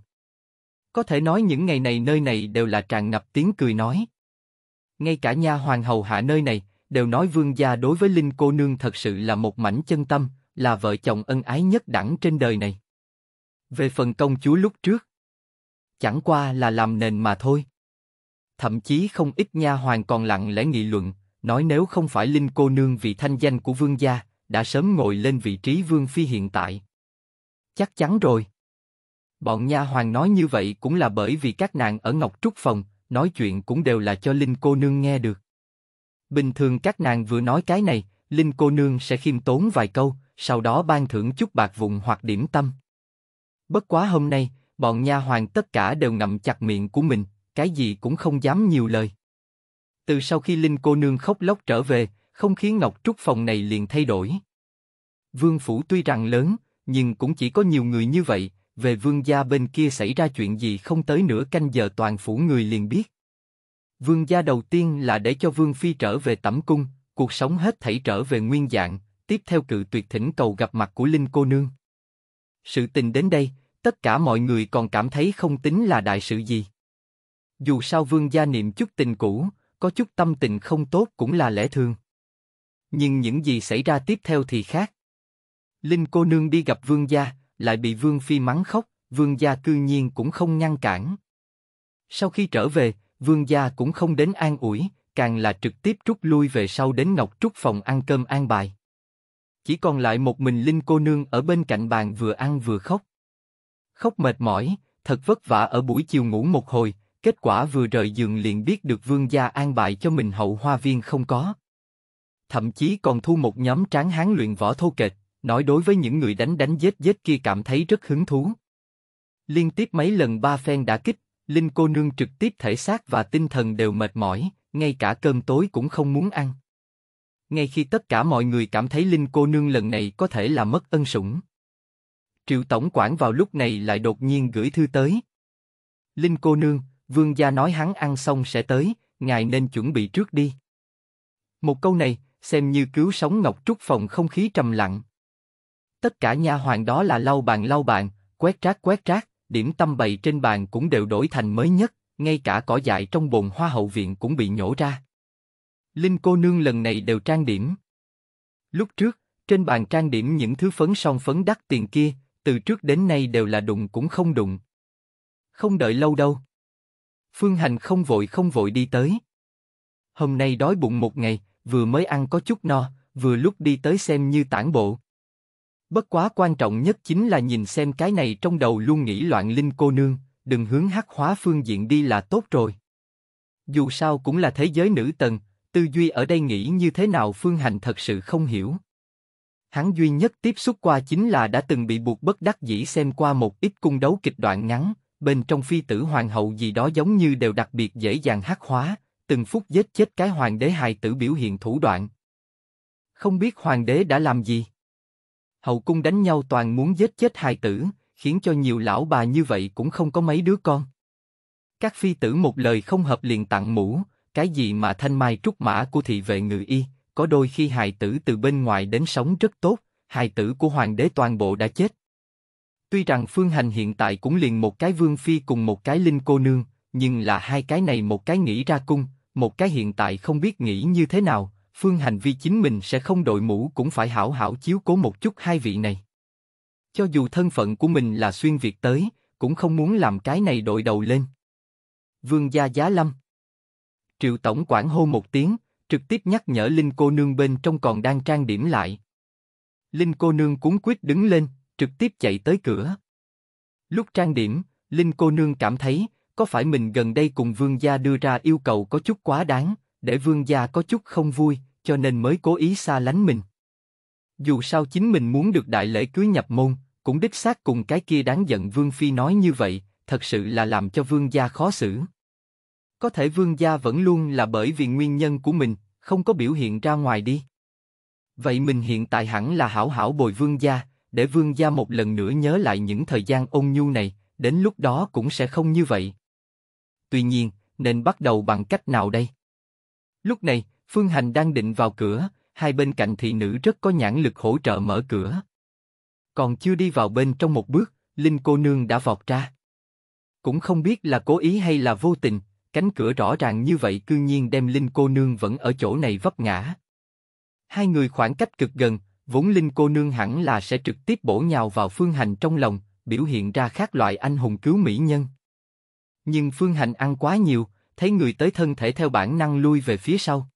Có thể nói những ngày này nơi này đều là tràn ngập tiếng cười nói. Ngay cả nha hoàng hầu hạ nơi này, đều nói vương gia đối với Linh cô nương thật sự là một mảnh chân tâm, là vợ chồng ân ái nhất đẳng trên đời này. Về phần công chúa lúc trước, chẳng qua là làm nền mà thôi. Thậm chí không ít nha hoàn còn lặng lẽ nghị luận, nói nếu không phải Linh cô nương vì thanh danh của vương gia, đã sớm ngồi lên vị trí vương phi hiện tại. Chắc chắn rồi. Bọn nha hoàng nói như vậy cũng là bởi vì các nàng ở Ngọc Trúc Phòng, nói chuyện cũng đều là cho Linh cô nương nghe được. Bình thường các nàng vừa nói cái này, Linh cô nương sẽ khiêm tốn vài câu, sau đó ban thưởng chút bạc vụn hoặc điểm tâm. Bất quá hôm nay, bọn nha hoàng tất cả đều ngậm chặt miệng của mình, cái gì cũng không dám nhiều lời. Từ sau khi Linh cô nương khóc lóc trở về, không khí Ngọc Trúc phòng này liền thay đổi. Vương phủ tuy rằng lớn, nhưng cũng chỉ có nhiều người như vậy, về vương gia bên kia xảy ra chuyện gì không tới nửa canh giờ toàn phủ người liền biết. Vương gia đầu tiên là để cho vương phi trở về tẩm cung, cuộc sống hết thảy trở về nguyên dạng, tiếp theo cự tuyệt thỉnh cầu gặp mặt của Linh cô nương. Sự tình đến đây, tất cả mọi người còn cảm thấy không tính là đại sự gì. Dù sao vương gia niệm chút tình cũ, có chút tâm tình không tốt cũng là lẽ thường. Nhưng những gì xảy ra tiếp theo thì khác. Linh cô nương đi gặp vương gia, lại bị Vương Phi mắng khóc, Vương gia cư nhiên cũng không ngăn cản. Sau khi trở về, Vương gia cũng không đến an ủi, càng là trực tiếp rút lui về sau đến Ngọc Trúc phòng ăn cơm an bài. Chỉ còn lại một mình Linh cô nương ở bên cạnh bàn vừa ăn vừa khóc. Khóc mệt mỏi, thật vất vả ở buổi chiều ngủ một hồi, kết quả vừa rời giường liền biết được vương gia an bài cho mình hậu hoa viên không có. Thậm chí còn thu một nhóm tráng hán luyện võ thô kệch, nói đối với những người đánh đánh giết giết kia cảm thấy rất hứng thú. Liên tiếp mấy lần ba phen đã kích, Linh cô nương trực tiếp thể xác và tinh thần đều mệt mỏi, ngay cả cơm tối cũng không muốn ăn. Ngay khi tất cả mọi người cảm thấy Linh cô nương lần này có thể là mất ân sủng. Triệu Tổng quản vào lúc này lại đột nhiên gửi thư tới. Linh cô nương, vương gia nói hắn ăn xong sẽ tới, ngài nên chuẩn bị trước đi. Một câu này, xem như cứu sống Ngọc Trúc phòng không khí trầm lặng. Tất cả nha hoàn đó là lau bàn lau bàn, quét rác quét rác, điểm tâm bày trên bàn cũng đều đổi thành mới nhất, ngay cả cỏ dại trong bồn hoa hậu viện cũng bị nhổ ra. Linh cô nương lần này đều trang điểm. Lúc trước, trên bàn trang điểm những thứ phấn son phấn đắt tiền kia, từ trước đến nay đều là đụng cũng không đụng. Không đợi lâu đâu. Phương Hành không vội không vội đi tới. Hôm nay đói bụng một ngày, vừa mới ăn có chút no, vừa lúc đi tới xem như tản bộ, Bất quá quan trọng nhất chính là nhìn xem cái này trong đầu luôn nghĩ loạn linh cô nương, đừng hướng hắc hóa phương diện đi là tốt rồi. Dù sao cũng là thế giới nữ tần, tư duy ở đây nghĩ như thế nào phương hành thật sự không hiểu. Hắn duy nhất tiếp xúc qua chính là đã từng bị buộc bất đắc dĩ xem qua một ít cung đấu kịch đoạn ngắn, bên trong phi tử hoàng hậu gì đó giống như đều đặc biệt dễ dàng hắc hóa, từng phút giết chết cái hoàng đế hài tử biểu hiện thủ đoạn. Không biết hoàng đế đã làm gì? hậu cung đánh nhau toàn muốn giết chết hài tử, khiến cho nhiều lão bà như vậy cũng không có mấy đứa con. Các phi tử một lời không hợp liền tặng mũ, cái gì mà thanh mai trúc mã của thị vệ ngự y, có đôi khi hài tử từ bên ngoài đến sống rất tốt, hài tử của hoàng đế toàn bộ đã chết. Tuy rằng phương hành hiện tại cũng liền một cái vương phi cùng một cái linh cô nương, nhưng là hai cái này một cái nghĩ ra cung, một cái hiện tại không biết nghĩ như thế nào, Phương Hành vi chính mình sẽ không đội mũ cũng phải hảo hảo chiếu cố một chút hai vị này. Cho dù thân phận của mình là xuyên Việt tới, cũng không muốn làm cái này đội đầu lên. Vương gia giá lâm. Triệu Tổng quản hô một tiếng, trực tiếp nhắc nhở Linh cô nương bên trong còn đang trang điểm lại. Linh cô nương cuốn quyết đứng lên, trực tiếp chạy tới cửa. Lúc trang điểm, Linh cô nương cảm thấy, có phải mình gần đây cùng vương gia đưa ra yêu cầu có chút quá đáng, để vương gia có chút không vui, cho nên mới cố ý xa lánh mình. Dù sao chính mình muốn được đại lễ cưới nhập môn, cũng đích xác cùng cái kia đáng giận Vương Phi nói như vậy, thật sự là làm cho Vương gia khó xử. Có thể Vương gia vẫn luôn là bởi vì nguyên nhân của mình, không có biểu hiện ra ngoài đi. Vậy mình hiện tại hẳn là hảo hảo bồi Vương gia, để Vương gia một lần nữa nhớ lại những thời gian ôn nhu này, đến lúc đó cũng sẽ không như vậy. Tuy nhiên, nên bắt đầu bằng cách nào đây? Lúc này, Phương Hành đang định vào cửa, hai bên cạnh thị nữ rất có nhãn lực hỗ trợ mở cửa. Còn chưa đi vào bên trong một bước, Linh cô nương đã vọt ra. Cũng không biết là cố ý hay là vô tình, cánh cửa rõ ràng như vậy cư nhiên đem Linh cô nương vẫn ở chỗ này vấp ngã. Hai người khoảng cách cực gần, vốn Linh cô nương hẳn là sẽ trực tiếp bổ nhào vào Phương Hành trong lòng, biểu hiện ra khác loại anh hùng cứu mỹ nhân. Nhưng Phương Hành ăn quá nhiều, thấy người tới thân thể theo bản năng lui về phía sau.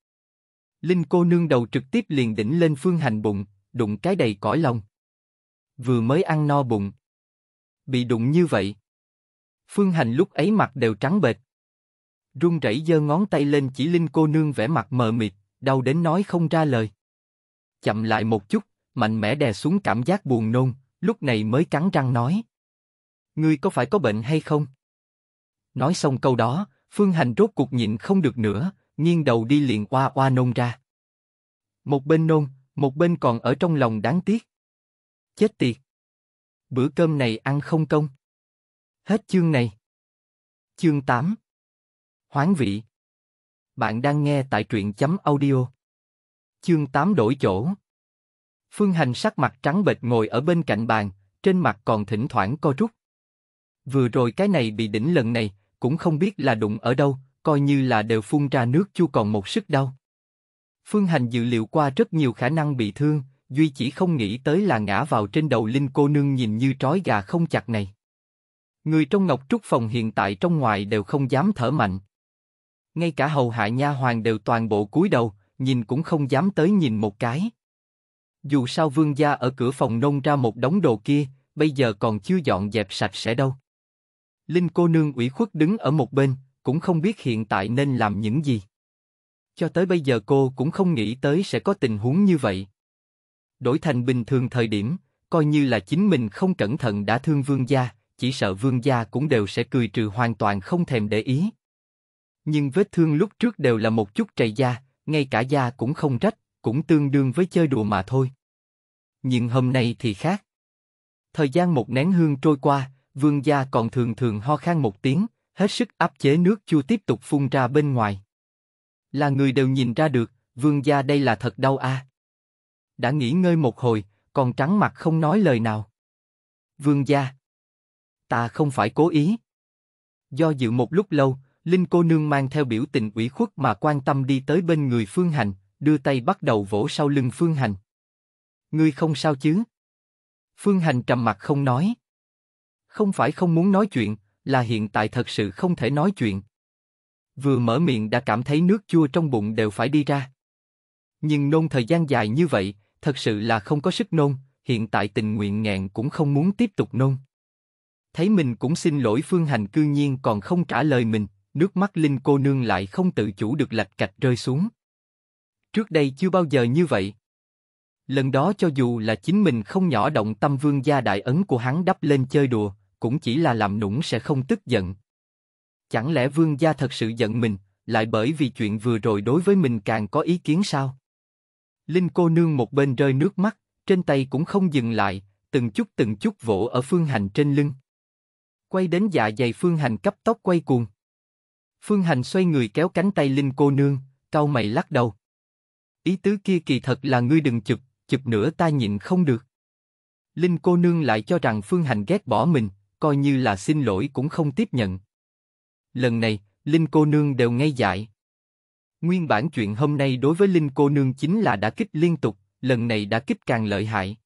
Linh cô nương đầu trực tiếp liền đỉnh lên phương hành bụng, đụng cái đầy cõi lòng. Vừa mới ăn no bụng. Bị đụng như vậy. Phương hành lúc ấy mặt đều trắng bệt Run rẩy giơ ngón tay lên chỉ Linh cô nương vẻ mặt mờ mịt, đau đến nói không ra lời. Chậm lại một chút, mạnh mẽ đè xuống cảm giác buồn nôn, lúc này mới cắn răng nói. Ngươi có phải có bệnh hay không? Nói xong câu đó, Phương Hành rốt cuộc nhịn không được nữa, nghiêng đầu đi liền qua qua nôn ra. Một bên nôn, một bên còn ở trong lòng đáng tiếc. Chết tiệt! Bữa cơm này ăn không công. Hết chương này. Chương 8 Hoáng vị Bạn đang nghe tại truyện chấm audio. Chương 8 đổi chỗ. Phương Hành sắc mặt trắng bệch ngồi ở bên cạnh bàn, trên mặt còn thỉnh thoảng co rút. Vừa rồi cái này bị đỉnh lần này, cũng không biết là đụng ở đâu, coi như là đều phun ra nước chua còn một sức đau. Phương Hành dự liệu qua rất nhiều khả năng bị thương, duy chỉ không nghĩ tới là ngã vào trên đầu linh cô nương nhìn như trói gà không chặt này. Người trong ngọc trúc phòng hiện tại trong ngoài đều không dám thở mạnh. Ngay cả hầu hạ nha hoàng đều toàn bộ cúi đầu, nhìn cũng không dám tới nhìn một cái. Dù sao vương gia ở cửa phòng nôn ra một đống đồ kia, bây giờ còn chưa dọn dẹp sạch sẽ đâu. Linh cô nương ủy khuất đứng ở một bên, cũng không biết hiện tại nên làm những gì. Cho tới bây giờ cô cũng không nghĩ tới sẽ có tình huống như vậy. Đổi thành bình thường thời điểm, coi như là chính mình không cẩn thận đã thương vương gia, chỉ sợ vương gia cũng đều sẽ cười trừ hoàn toàn không thèm để ý. Nhưng vết thương lúc trước đều là một chút trầy da, ngay cả da cũng không rách, cũng tương đương với chơi đùa mà thôi. Nhưng hôm nay thì khác. Thời gian một nén hương trôi qua, vương gia còn thường thường ho khan một tiếng, hết sức áp chế nước chua tiếp tục phun ra bên ngoài. Là người đều nhìn ra được, vương gia đây là thật đau a. À. Đã nghỉ ngơi một hồi, còn trắng mặt không nói lời nào. Vương gia. Ta không phải cố ý. Do dự một lúc lâu, Linh cô nương mang theo biểu tình ủy khuất mà quan tâm đi tới bên người Phương Hành, đưa tay bắt đầu vỗ sau lưng Phương Hành. Ngươi không sao chứ? Phương Hành trầm mặt không nói. Không phải không muốn nói chuyện, là hiện tại thật sự không thể nói chuyện. Vừa mở miệng đã cảm thấy nước chua trong bụng đều phải đi ra. Nhưng nôn thời gian dài như vậy, thật sự là không có sức nôn, hiện tại tình nguyện nghẹn cũng không muốn tiếp tục nôn. Thấy mình cũng xin lỗi Phương Hành cư nhiên còn không trả lời mình, nước mắt Linh cô nương lại không tự chủ được lạch cạch rơi xuống. Trước đây chưa bao giờ như vậy. Lần đó cho dù là chính mình không nhỏ động tâm vương gia đại ấn của hắn đắp lên chơi đùa, cũng chỉ là làm nũng sẽ không tức giận. Chẳng lẽ vương gia thật sự giận mình, lại bởi vì chuyện vừa rồi đối với mình càng có ý kiến sao? Linh cô nương một bên rơi nước mắt, trên tay cũng không dừng lại, từng chút từng chút vỗ ở phương hành trên lưng. Quay đến dạ dày phương hành cấp tóc quay cuồng. Phương hành xoay người kéo cánh tay Linh cô nương, cau mày lắc đầu. Ý tứ kia kỳ thật là ngươi đừng chụp, chụp nữa ta nhịn không được. Linh cô nương lại cho rằng Phương Hành ghét bỏ mình, coi như là xin lỗi cũng không tiếp nhận. Lần này, Linh cô nương đều ngây dại. Nguyên bản chuyện hôm nay đối với Linh cô nương chính là đã kích liên tục, lần này đã kích càng lợi hại.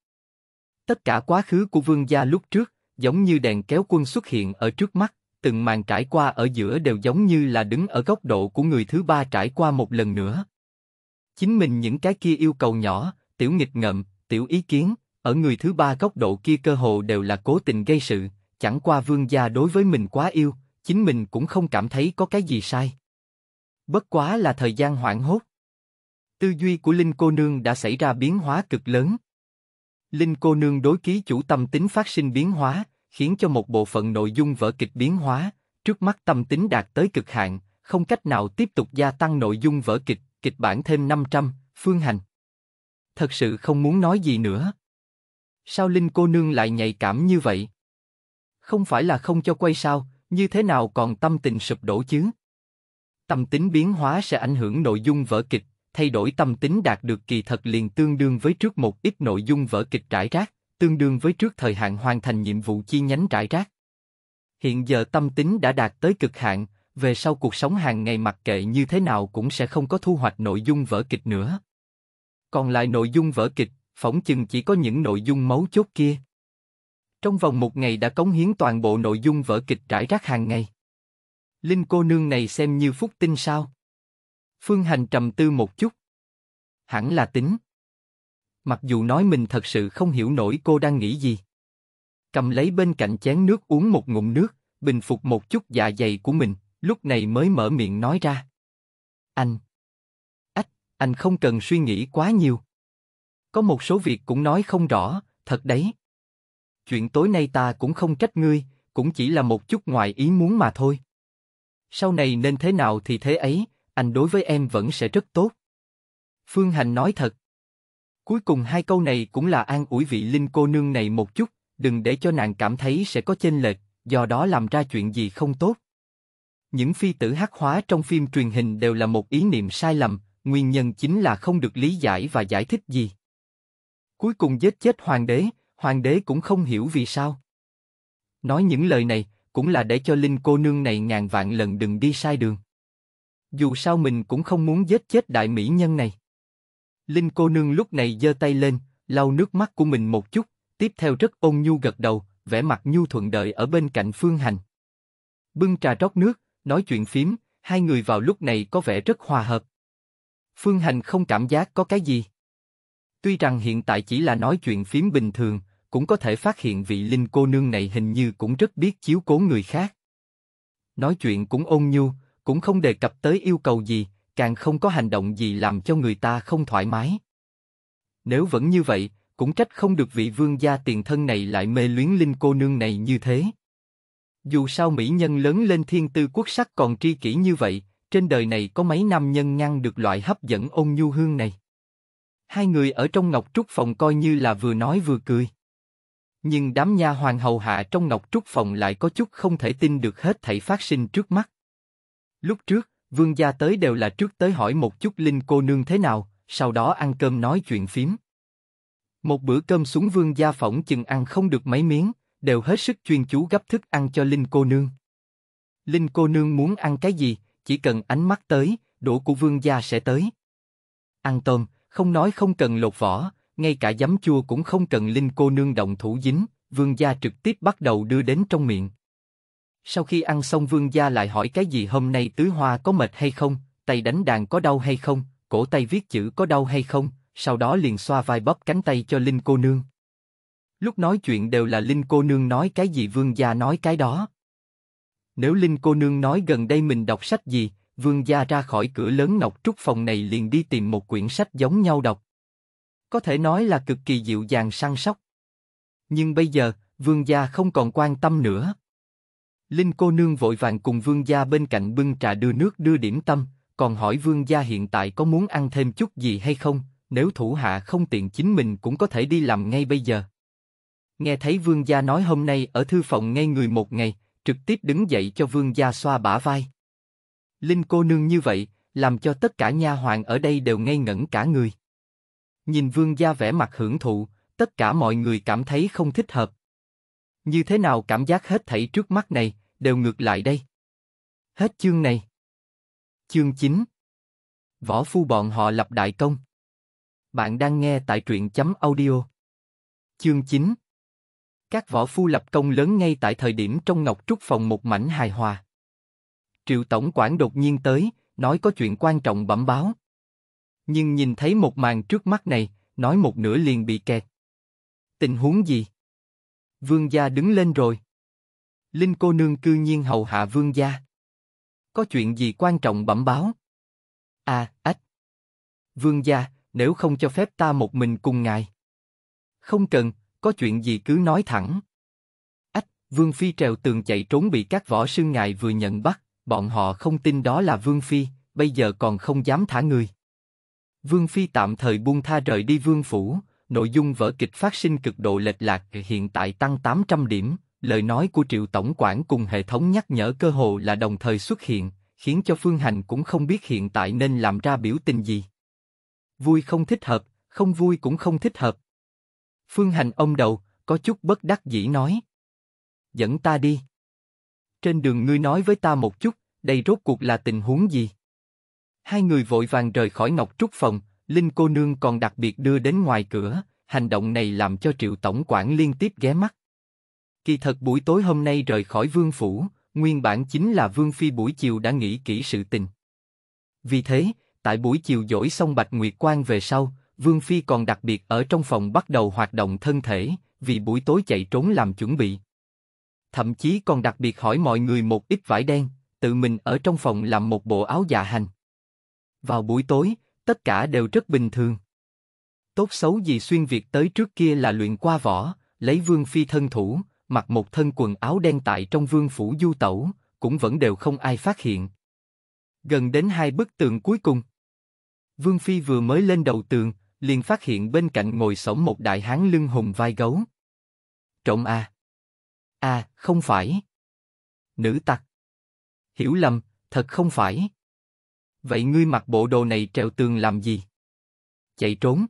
Tất cả quá khứ của vương gia lúc trước, giống như đèn kéo quân xuất hiện ở trước mắt, từng màn trải qua ở giữa đều giống như là đứng ở góc độ của người thứ ba trải qua một lần nữa. Chính mình những cái kia yêu cầu nhỏ, tiểu nghịch ngợm, tiểu ý kiến, ở người thứ ba góc độ kia cơ hồ đều là cố tình gây sự, chẳng qua vương gia đối với mình quá yêu, chính mình cũng không cảm thấy có cái gì sai. Bất quá là thời gian hoảng hốt. Tư duy của Linh cô nương đã xảy ra biến hóa cực lớn. Linh cô nương đối ký chủ tâm tính phát sinh biến hóa, khiến cho một bộ phận nội dung vở kịch biến hóa, trước mắt tâm tính đạt tới cực hạn, không cách nào tiếp tục gia tăng nội dung vở kịch, kịch bản thêm 500, phương hành. Thật sự không muốn nói gì nữa. Sao Linh cô nương lại nhạy cảm như vậy? không phải là không cho quay sao, như thế nào còn tâm tình sụp đổ chứ? Tâm tính biến hóa sẽ ảnh hưởng nội dung vở kịch, thay đổi tâm tính đạt được kỳ thật liền tương đương với trước một ít nội dung vở kịch trải rác, tương đương với trước thời hạn hoàn thành nhiệm vụ chi nhánh trải rác. Hiện giờ tâm tính đã đạt tới cực hạn, về sau cuộc sống hàng ngày mặc kệ như thế nào cũng sẽ không có thu hoạch nội dung vở kịch nữa. Còn lại nội dung vở kịch, phỏng chừng chỉ có những nội dung mấu chốt kia. Trong vòng một ngày đã cống hiến toàn bộ nội dung vở kịch trải rác hàng ngày. Linh cô nương này xem như phúc tinh sao? Phương Hành trầm tư một chút. Hẳn là tính. Mặc dù nói mình thật sự không hiểu nổi cô đang nghĩ gì. Cầm lấy bên cạnh chén nước uống một ngụm nước, bình phục một chút dạ dày của mình, lúc này mới mở miệng nói ra. Anh. Ách, anh không cần suy nghĩ quá nhiều. Có một số việc cũng nói không rõ, thật đấy. Chuyện tối nay ta cũng không trách ngươi, cũng chỉ là một chút ngoài ý muốn mà thôi. Sau này nên thế nào thì thế ấy, anh đối với em vẫn sẽ rất tốt. Phương Hành nói thật. Cuối cùng hai câu này cũng là an ủi vị Linh cô nương này một chút, đừng để cho nàng cảm thấy sẽ có chênh lệch, do đó làm ra chuyện gì không tốt. Những phi tử hắc hóa trong phim truyền hình đều là một ý niệm sai lầm, nguyên nhân chính là không được lý giải và giải thích gì. Cuối cùng giết chết hoàng đế, hoàng đế cũng không hiểu vì sao. Nói những lời này, cũng là để cho Linh cô nương này ngàn vạn lần đừng đi sai đường. Dù sao mình cũng không muốn giết chết đại mỹ nhân này. Linh cô nương lúc này giơ tay lên, lau nước mắt của mình một chút, tiếp theo rất ôn nhu gật đầu, vẻ mặt nhu thuận đợi ở bên cạnh Phương Hành. Bưng trà rót nước, nói chuyện phím, hai người vào lúc này có vẻ rất hòa hợp. Phương Hành không cảm giác có cái gì. Tuy rằng hiện tại chỉ là nói chuyện phím bình thường, cũng có thể phát hiện vị linh cô nương này hình như cũng rất biết chiếu cố người khác. Nói chuyện cũng ôn nhu, cũng không đề cập tới yêu cầu gì, càng không có hành động gì làm cho người ta không thoải mái. Nếu vẫn như vậy, cũng trách không được vị vương gia tiền thân này lại mê luyến linh cô nương này như thế. Dù sao mỹ nhân lớn lên thiên tư quốc sắc còn tri kỷ như vậy, trên đời này có mấy nam nhân ngăn được loại hấp dẫn ôn nhu hương này. Hai người ở trong ngọc trúc phòng coi như là vừa nói vừa cười nhưng đám nha hoàng hầu hạ trong ngọc trúc phòng lại có chút không thể tin được hết thảy phát sinh trước mắt. Lúc trước, vương gia tới đều là trước tới hỏi một chút linh cô nương thế nào, sau đó ăn cơm nói chuyện phím. Một bữa cơm xuống vương gia phỏng chừng ăn không được mấy miếng, đều hết sức chuyên chú gấp thức ăn cho linh cô nương. Linh cô nương muốn ăn cái gì, chỉ cần ánh mắt tới, đũa của vương gia sẽ tới. Ăn tôm, không nói không cần lột vỏ, ngay cả giấm chua cũng không cần linh cô nương động thủ dính, vương gia trực tiếp bắt đầu đưa đến trong miệng. Sau khi ăn xong vương gia lại hỏi cái gì hôm nay tứ hoa có mệt hay không, tay đánh đàn có đau hay không, cổ tay viết chữ có đau hay không, sau đó liền xoa vai bóp cánh tay cho Linh cô nương. Lúc nói chuyện đều là Linh cô nương nói cái gì vương gia nói cái đó. Nếu Linh cô nương nói gần đây mình đọc sách gì, vương gia ra khỏi cửa lớn ngọc trúc phòng này liền đi tìm một quyển sách giống nhau đọc có thể nói là cực kỳ dịu dàng săn sóc. Nhưng bây giờ, vương gia không còn quan tâm nữa. Linh cô nương vội vàng cùng vương gia bên cạnh bưng trà đưa nước đưa điểm tâm, còn hỏi vương gia hiện tại có muốn ăn thêm chút gì hay không, nếu thủ hạ không tiện chính mình cũng có thể đi làm ngay bây giờ. Nghe thấy vương gia nói hôm nay ở thư phòng ngay người một ngày, trực tiếp đứng dậy cho vương gia xoa bả vai. Linh cô nương như vậy, làm cho tất cả nha hoàng ở đây đều ngây ngẩn cả người. Nhìn vương gia vẻ mặt hưởng thụ, tất cả mọi người cảm thấy không thích hợp. Như thế nào cảm giác hết thảy trước mắt này, đều ngược lại đây. Hết chương này. Chương 9 Võ phu bọn họ lập đại công. Bạn đang nghe tại truyện chấm audio. Chương 9 Các võ phu lập công lớn ngay tại thời điểm trong Ngọc Trúc phòng một mảnh hài hòa. Triệu Tổng quản đột nhiên tới, nói có chuyện quan trọng bẩm báo nhưng nhìn thấy một màn trước mắt này, nói một nửa liền bị kẹt. Tình huống gì? Vương gia đứng lên rồi. Linh cô nương cư nhiên hầu hạ vương gia. Có chuyện gì quan trọng bẩm báo? À, ách. Vương gia, nếu không cho phép ta một mình cùng ngài. Không cần, có chuyện gì cứ nói thẳng. Ách, Vương Phi trèo tường chạy trốn bị các võ sư ngài vừa nhận bắt, bọn họ không tin đó là Vương Phi, bây giờ còn không dám thả người. Vương Phi tạm thời buông tha rời đi Vương Phủ, nội dung vở kịch phát sinh cực độ lệch lạc hiện tại tăng 800 điểm, lời nói của Triệu Tổng quản cùng hệ thống nhắc nhở cơ hồ là đồng thời xuất hiện, khiến cho Phương Hành cũng không biết hiện tại nên làm ra biểu tình gì. Vui không thích hợp, không vui cũng không thích hợp. Phương Hành ông đầu, có chút bất đắc dĩ nói. Dẫn ta đi. Trên đường ngươi nói với ta một chút, đây rốt cuộc là tình huống gì? Hai người vội vàng rời khỏi Ngọc Trúc phòng, Linh cô nương còn đặc biệt đưa đến ngoài cửa, hành động này làm cho Triệu Tổng quản liên tiếp ghé mắt. Kỳ thật buổi tối hôm nay rời khỏi Vương Phủ, nguyên bản chính là Vương Phi buổi chiều đã nghĩ kỹ sự tình. Vì thế, tại buổi chiều dỗi xong Bạch Nguyệt Quang về sau, Vương Phi còn đặc biệt ở trong phòng bắt đầu hoạt động thân thể, vì buổi tối chạy trốn làm chuẩn bị. Thậm chí còn đặc biệt hỏi mọi người một ít vải đen, tự mình ở trong phòng làm một bộ áo dạ hành. Vào buổi tối, tất cả đều rất bình thường. Tốt xấu gì xuyên Việt tới trước kia là luyện qua võ, lấy vương phi thân thủ, mặc một thân quần áo đen tại trong vương phủ du tẩu, cũng vẫn đều không ai phát hiện. Gần đến hai bức tường cuối cùng. Vương Phi vừa mới lên đầu tường, liền phát hiện bên cạnh ngồi sổng một đại hán lưng hùng vai gấu. Trộm à? À, không phải. Nữ tặc. Hiểu lầm, thật không phải. Vậy ngươi mặc bộ đồ này trèo tường làm gì? Chạy trốn.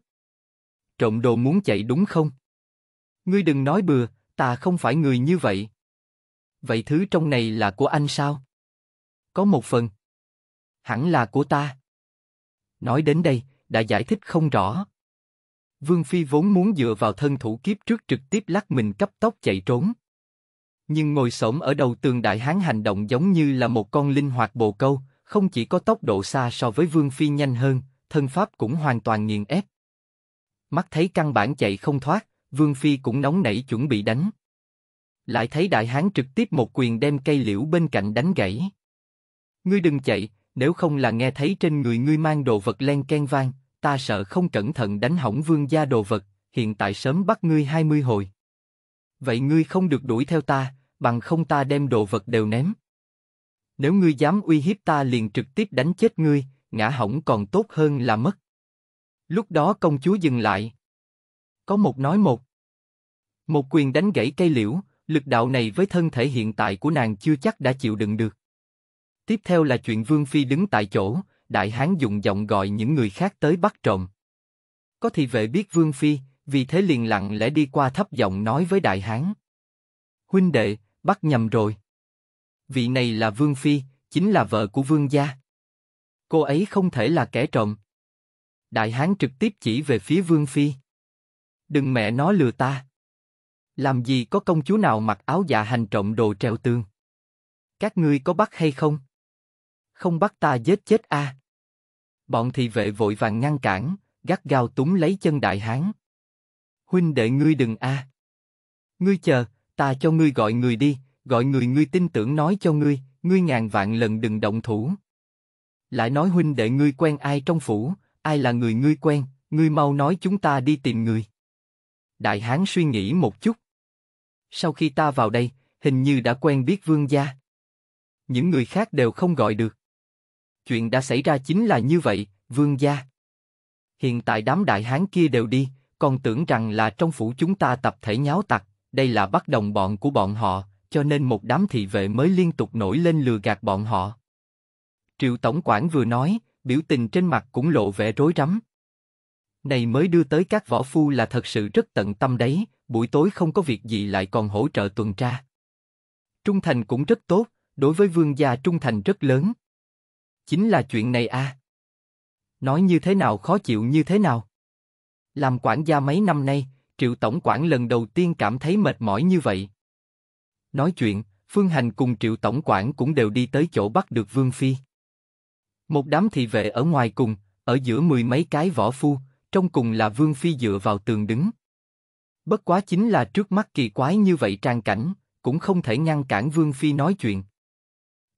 Trộm đồ muốn chạy đúng không? Ngươi đừng nói bừa, ta không phải người như vậy. Vậy thứ trong này là của anh sao? Có một phần. Hẳn là của ta. Nói đến đây, đã giải thích không rõ. Vương Phi vốn muốn dựa vào thân thủ kiếp trước trực tiếp lắc mình cấp tốc chạy trốn. Nhưng ngồi xổm ở đầu tường đại hán hành động giống như là một con linh hoạt bồ câu, không chỉ có tốc độ xa so với Vương Phi nhanh hơn, thân pháp cũng hoàn toàn nghiền ép. Mắt thấy căn bản chạy không thoát, Vương Phi cũng nóng nảy chuẩn bị đánh. Lại thấy đại hán trực tiếp một quyền đem cây liễu bên cạnh đánh gãy. Ngươi đừng chạy, nếu không là nghe thấy trên người ngươi mang đồ vật len ken vang, ta sợ không cẩn thận đánh hỏng vương gia đồ vật, hiện tại sớm bắt ngươi hai mươi hồi. Vậy ngươi không được đuổi theo ta, bằng không ta đem đồ vật đều ném. Nếu ngươi dám uy hiếp ta liền trực tiếp đánh chết ngươi, ngã hỏng còn tốt hơn là mất. Lúc đó công chúa dừng lại. Có một nói một. Một quyền đánh gãy cây liễu, lực đạo này với thân thể hiện tại của nàng chưa chắc đã chịu đựng được. Tiếp theo là chuyện Vương Phi đứng tại chỗ, đại hán dùng giọng gọi những người khác tới bắt trộm. Có thị vệ biết Vương Phi, vì thế liền lặng lẽ đi qua thấp giọng nói với đại hán. Huynh đệ, bắt nhầm rồi vị này là Vương Phi, chính là vợ của Vương gia. Cô ấy không thể là kẻ trộm. Đại Hán trực tiếp chỉ về phía Vương Phi. Đừng mẹ nó lừa ta. Làm gì có công chúa nào mặc áo dạ hành trộm đồ treo tường. Các ngươi có bắt hay không? Không bắt ta giết chết a. Bọn thị vệ vội vàng ngăn cản, gắt gao túm lấy chân Đại Hán. Huynh đệ ngươi đừng a. Ngươi chờ, ta cho ngươi gọi người đi, gọi người ngươi tin tưởng nói cho ngươi, ngươi ngàn vạn lần đừng động thủ. Lại nói huynh đệ ngươi quen ai trong phủ, ai là người ngươi quen, ngươi mau nói chúng ta đi tìm người. Đại hán suy nghĩ một chút. Sau khi ta vào đây, hình như đã quen biết vương gia. Những người khác đều không gọi được. Chuyện đã xảy ra chính là như vậy, vương gia. Hiện tại đám đại hán kia đều đi, còn tưởng rằng là trong phủ chúng ta tập thể nháo tặc, đây là bắt đồng bọn của bọn họ, cho nên một đám thị vệ mới liên tục nổi lên lừa gạt bọn họ. Triệu Tổng quản vừa nói, biểu tình trên mặt cũng lộ vẻ rối rắm. Này mới đưa tới các võ phu là thật sự rất tận tâm đấy, buổi tối không có việc gì lại còn hỗ trợ tuần tra. Trung thành cũng rất tốt, đối với vương gia trung thành rất lớn. Chính là chuyện này à. Nói như thế nào khó chịu như thế nào. Làm quản gia mấy năm nay, triệu tổng quản lần đầu tiên cảm thấy mệt mỏi như vậy. Nói chuyện, Phương Hành cùng Triệu Tổng quản cũng đều đi tới chỗ bắt được Vương Phi. Một đám thị vệ ở ngoài cùng, ở giữa mười mấy cái võ phu, trong cùng là Vương Phi dựa vào tường đứng. Bất quá chính là trước mắt kỳ quái như vậy trang cảnh, cũng không thể ngăn cản Vương Phi nói chuyện.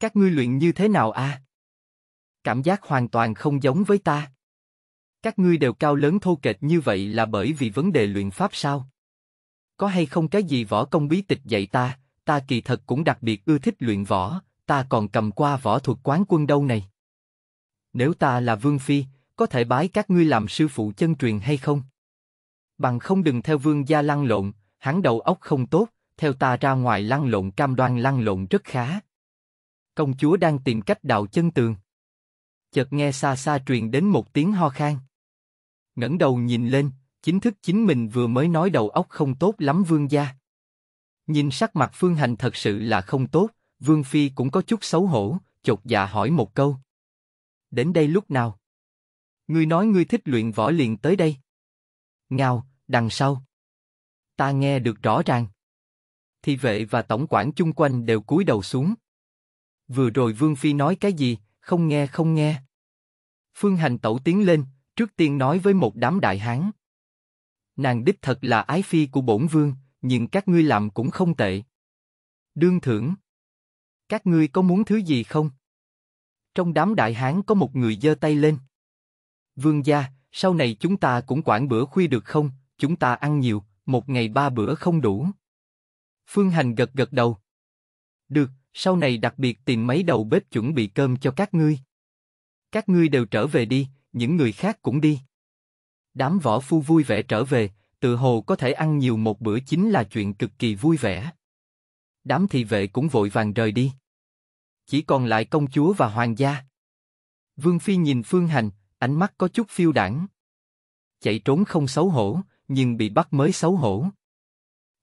Các ngươi luyện như thế nào a? À? Cảm giác hoàn toàn không giống với ta. Các ngươi đều cao lớn thô kệch như vậy là bởi vì vấn đề luyện pháp sao? Có hay không cái gì võ công bí tịch dạy ta, ta kỳ thật cũng đặc biệt ưa thích luyện võ, ta còn cầm qua võ thuật quán quân đâu này. Nếu ta là Vương Phi, có thể bái các ngươi làm sư phụ chân truyền hay không? Bằng không đừng theo Vương gia lăn lộn, hắn đầu óc không tốt, theo ta ra ngoài lăn lộn cam đoan lăn lộn rất khá. Công chúa đang tìm cách đào chân tường. Chợt nghe xa xa truyền đến một tiếng ho khan. ngẩng đầu nhìn lên, chính thức chính mình vừa mới nói đầu óc không tốt lắm Vương gia Nhìn sắc mặt Phương Hành thật sự là không tốt, Vương Phi cũng có chút xấu hổ, chột dạ hỏi một câu. Đến đây lúc nào? Ngươi nói ngươi thích luyện võ liền tới đây. ngào, đằng sau. Ta nghe được rõ ràng. thì vệ và tổng quản chung quanh đều cúi đầu xuống. Vừa rồi Vương Phi nói cái gì, không nghe không nghe. Phương Hành tẩu tiến lên, trước tiên nói với một đám đại hán. Nàng đích thật là ái phi của bổn vương, nhưng các ngươi làm cũng không tệ. Đương thưởng. Các ngươi có muốn thứ gì không? Trong đám đại hán có một người giơ tay lên. Vương gia, sau này chúng ta cũng quản bữa khuya được không? Chúng ta ăn nhiều, một ngày ba bữa không đủ. Phương Hành gật gật đầu. Được, sau này đặc biệt tìm mấy đầu bếp chuẩn bị cơm cho các ngươi. Các ngươi đều trở về đi, những người khác cũng đi. Đám võ phu vui vẻ trở về, Tự hồ có thể ăn nhiều một bữa chính là chuyện cực kỳ vui vẻ. Đám thị vệ cũng vội vàng rời đi. Chỉ còn lại công chúa và hoàng gia. Vương Phi nhìn Phương Hành, ánh mắt có chút phiêu đảng. Chạy trốn không xấu hổ, nhưng bị bắt mới xấu hổ.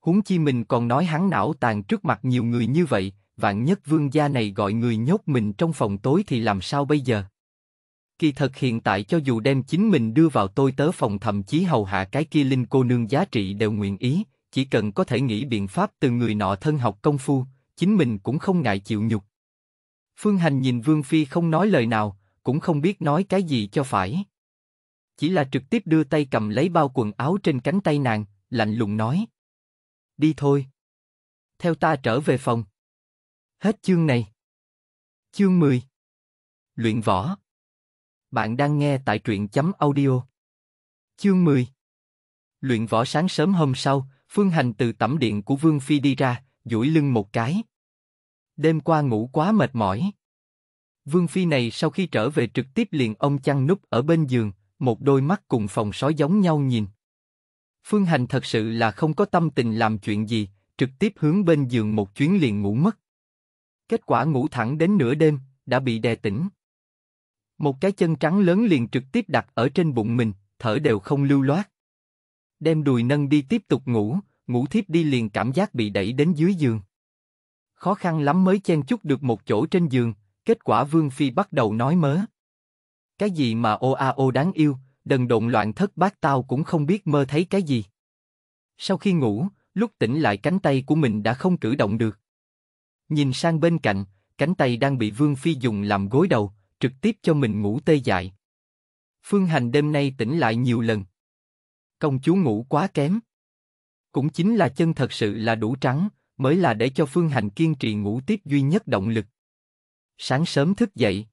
Huống chi mình còn nói hắn não tàn trước mặt nhiều người như vậy, vạn nhất vương gia này gọi người nhốt mình trong phòng tối thì làm sao bây giờ? Kỳ thật hiện tại cho dù đem chính mình đưa vào tôi tớ phòng thậm chí hầu hạ cái kia linh cô nương giá trị đều nguyện ý, chỉ cần có thể nghĩ biện pháp từ người nọ thân học công phu, chính mình cũng không ngại chịu nhục. Phương Hành nhìn Vương Phi không nói lời nào, cũng không biết nói cái gì cho phải. Chỉ là trực tiếp đưa tay cầm lấy bao quần áo trên cánh tay nàng, lạnh lùng nói. Đi thôi. Theo ta trở về phòng. Hết chương này. Chương 10 Luyện võ bạn đang nghe tại truyện chấm audio. Chương 10 Luyện võ sáng sớm hôm sau, Phương Hành từ tẩm điện của Vương Phi đi ra, duỗi lưng một cái. Đêm qua ngủ quá mệt mỏi. Vương Phi này sau khi trở về trực tiếp liền ông chăn núp ở bên giường, một đôi mắt cùng phòng sói giống nhau nhìn. Phương Hành thật sự là không có tâm tình làm chuyện gì, trực tiếp hướng bên giường một chuyến liền ngủ mất. Kết quả ngủ thẳng đến nửa đêm, đã bị đè tỉnh. Một cái chân trắng lớn liền trực tiếp đặt ở trên bụng mình, thở đều không lưu loát. Đem đùi nâng đi tiếp tục ngủ, ngủ thiếp đi liền cảm giác bị đẩy đến dưới giường. Khó khăn lắm mới chen chút được một chỗ trên giường, kết quả Vương Phi bắt đầu nói mớ. Cái gì mà ô a ô đáng yêu, đần độn loạn thất bát tao cũng không biết mơ thấy cái gì. Sau khi ngủ, lúc tỉnh lại cánh tay của mình đã không cử động được. Nhìn sang bên cạnh, cánh tay đang bị Vương Phi dùng làm gối đầu, trực tiếp cho mình ngủ tê dại. Phương Hành đêm nay tỉnh lại nhiều lần. Công chúa ngủ quá kém. Cũng chính là chân thật sự là đủ trắng, mới là để cho Phương Hành kiên trì ngủ tiếp duy nhất động lực. Sáng sớm thức dậy.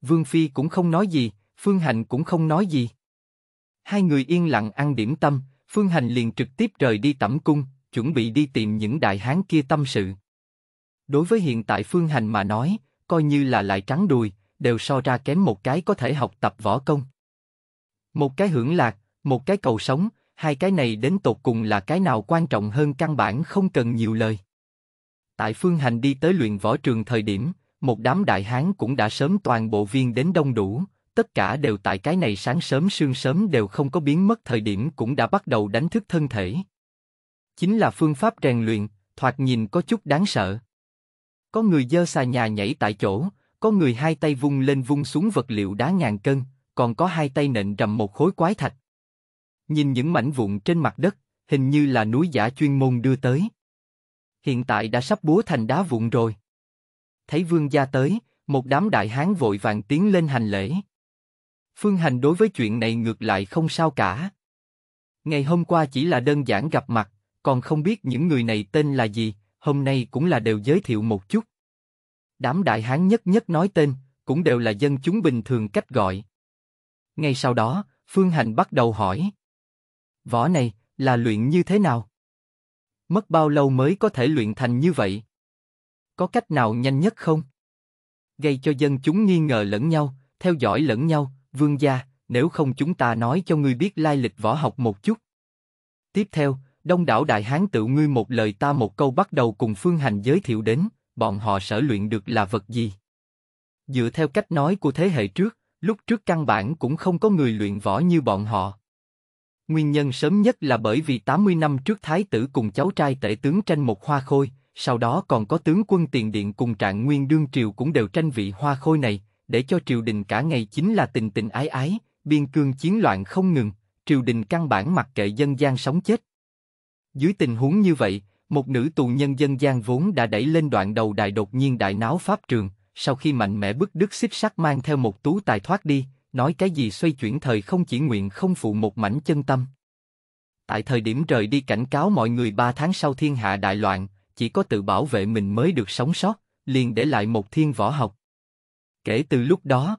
Vương Phi cũng không nói gì, Phương Hành cũng không nói gì. Hai người yên lặng ăn điểm tâm, Phương Hành liền trực tiếp rời đi tẩm cung, chuẩn bị đi tìm những đại hán kia tâm sự. Đối với hiện tại Phương Hành mà nói, coi như là lại trắng đùi, đều so ra kém một cái có thể học tập võ công. Một cái hưởng lạc, một cái cầu sống, hai cái này đến tột cùng là cái nào quan trọng hơn căn bản không cần nhiều lời. Tại Phương Hành đi tới luyện võ trường thời điểm, một đám đại hán cũng đã sớm toàn bộ viên đến đông đủ, tất cả đều tại cái này sáng sớm sương sớm đều không có biến mất thời điểm cũng đã bắt đầu đánh thức thân thể. Chính là phương pháp rèn luyện, thoạt nhìn có chút đáng sợ. Có người dơ xà nhà nhảy tại chỗ, có người hai tay vung lên vung xuống vật liệu đá ngàn cân, còn có hai tay nện rầm một khối quái thạch. Nhìn những mảnh vụn trên mặt đất, hình như là núi giả chuyên môn đưa tới. Hiện tại đã sắp búa thành đá vụn rồi. Thấy vương gia tới, một đám đại hán vội vàng tiến lên hành lễ. Phương Hành đối với chuyện này ngược lại không sao cả. Ngày hôm qua chỉ là đơn giản gặp mặt, còn không biết những người này tên là gì, hôm nay cũng là đều giới thiệu một chút. Đám đại hán nhất nhất nói tên, cũng đều là dân chúng bình thường cách gọi. Ngay sau đó, Phương Hành bắt đầu hỏi. Võ này, là luyện như thế nào? Mất bao lâu mới có thể luyện thành như vậy? Có cách nào nhanh nhất không? Gây cho dân chúng nghi ngờ lẫn nhau, theo dõi lẫn nhau, vương gia, nếu không chúng ta nói cho ngươi biết lai lịch võ học một chút. Tiếp theo, đông đảo đại hán tự ngươi một lời ta một câu bắt đầu cùng Phương Hành giới thiệu đến, bọn họ sở luyện được là vật gì. Dựa theo cách nói của thế hệ trước, lúc trước căn bản cũng không có người luyện võ như bọn họ. Nguyên nhân sớm nhất là bởi vì 80 năm trước Thái tử cùng cháu trai tể tướng tranh một hoa khôi, sau đó còn có tướng quân tiền điện cùng trạng nguyên đương triều cũng đều tranh vị hoa khôi này, để cho triều đình cả ngày chính là tình tình ái ái, biên cương chiến loạn không ngừng, triều đình căn bản mặc kệ dân gian sống chết. Dưới tình huống như vậy, một nữ tù nhân dân gian vốn đã đẩy lên đoạn đầu đài đột nhiên đại náo pháp trường, sau khi mạnh mẽ bức đứt xích sắt mang theo một tú tài thoát đi, nói cái gì xoay chuyển thời không chỉ nguyện không phụ một mảnh chân tâm. Tại thời điểm rời đi cảnh cáo mọi người ba tháng sau thiên hạ đại loạn, chỉ có tự bảo vệ mình mới được sống sót, liền để lại một thiên võ học. Kể từ lúc đó,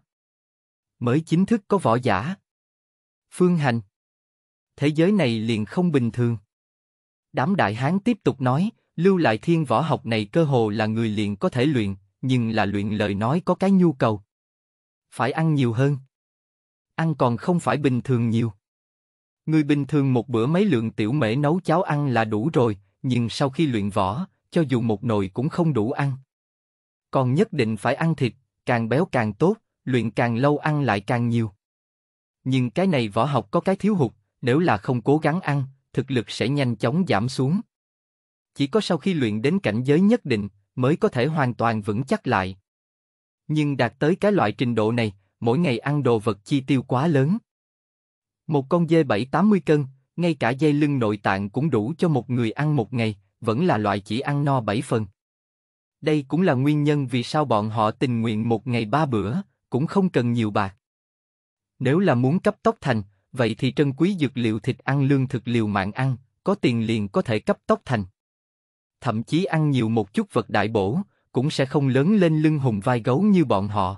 mới chính thức có võ giả. Phương hành Thế giới này liền không bình thường. Đám đại hán tiếp tục nói, lưu lại thiên võ học này cơ hồ là người liền có thể luyện, nhưng là luyện lời nói có cái nhu cầu. Phải ăn nhiều hơn. Ăn còn không phải bình thường nhiều. Người bình thường một bữa mấy lượng tiểu mễ nấu cháo ăn là đủ rồi, nhưng sau khi luyện võ, cho dù một nồi cũng không đủ ăn. Còn nhất định phải ăn thịt, càng béo càng tốt, luyện càng lâu ăn lại càng nhiều. Nhưng cái này võ học có cái thiếu hụt, nếu là không cố gắng ăn, thực lực sẽ nhanh chóng giảm xuống. Chỉ có sau khi luyện đến cảnh giới nhất định, mới có thể hoàn toàn vững chắc lại. Nhưng đạt tới cái loại trình độ này, mỗi ngày ăn đồ vật chi tiêu quá lớn. Một con dê 7-80 cân, ngay cả dây lưng nội tạng cũng đủ cho một người ăn một ngày, vẫn là loại chỉ ăn no 7 phần. Đây cũng là nguyên nhân vì sao bọn họ tình nguyện một ngày ba bữa, cũng không cần nhiều bạc. Nếu là muốn cấp tốc thành, vậy thì trân quý dược liệu thịt ăn lương thực liều mạng ăn, có tiền liền có thể cấp tốc thành. Thậm chí ăn nhiều một chút vật đại bổ, cũng sẽ không lớn lên lưng hùng vai gấu như bọn họ.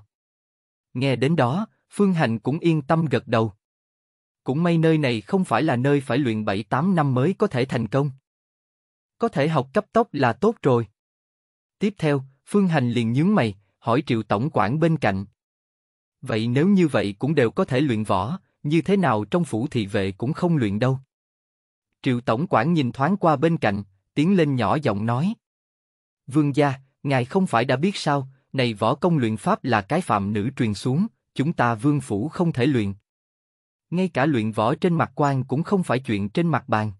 Nghe đến đó, Phương Hành cũng yên tâm gật đầu. Cũng may nơi này không phải là nơi phải luyện 7-8 năm mới có thể thành công. Có thể học cấp tốc là tốt rồi. Tiếp theo, Phương Hành liền nhướng mày, hỏi triệu tổng quản bên cạnh. Vậy nếu như vậy cũng đều có thể luyện võ, như thế nào trong phủ thị vệ cũng không luyện đâu. Triệu Tổng quản nhìn thoáng qua bên cạnh, tiến lên nhỏ giọng nói. Vương gia, ngài không phải đã biết sao, này võ công luyện pháp là cái phạm nữ truyền xuống, chúng ta vương phủ không thể luyện. Ngay cả luyện võ trên mặt quan cũng không phải chuyện trên mặt bàn.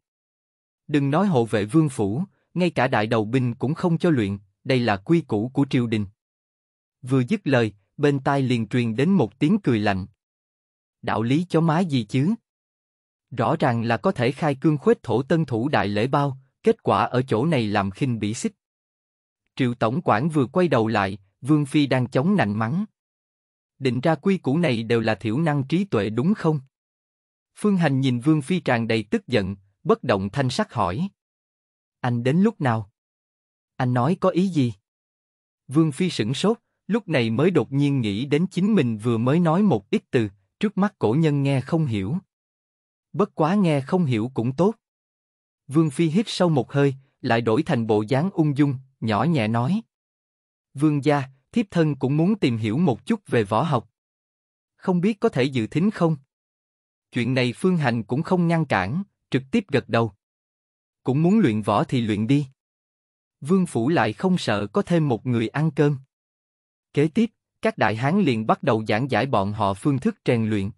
Đừng nói hộ vệ vương phủ, ngay cả đại đầu binh cũng không cho luyện, đây là quy củ của triều đình. Vừa dứt lời, bên tai liền truyền đến một tiếng cười lạnh đạo lý chó má gì chứ? Rõ ràng là có thể khai cương khuếch thổ tân thủ đại lễ bao, kết quả ở chỗ này làm khinh bỉ xích. Triệu Tổng quản vừa quay đầu lại, Vương Phi đang chống nạnh mắng. Định ra quy củ này đều là thiểu năng trí tuệ đúng không? Phương Hành nhìn Vương Phi tràn đầy tức giận, bất động thanh sắc hỏi. Anh đến lúc nào? Anh nói có ý gì? Vương Phi sửng sốt, lúc này mới đột nhiên nghĩ đến chính mình vừa mới nói một ít từ, Trước mắt cổ nhân nghe không hiểu. Bất quá nghe không hiểu cũng tốt. Vương Phi hít sâu một hơi, lại đổi thành bộ dáng ung dung, nhỏ nhẹ nói. Vương gia, thiếp thân cũng muốn tìm hiểu một chút về võ học. Không biết có thể dự thính không? Chuyện này Phương Hành cũng không ngăn cản, trực tiếp gật đầu. Cũng muốn luyện võ thì luyện đi. Vương Phủ lại không sợ có thêm một người ăn cơm. Kế tiếp, các đại hán liền bắt đầu giảng giải bọn họ phương thức rèn luyện.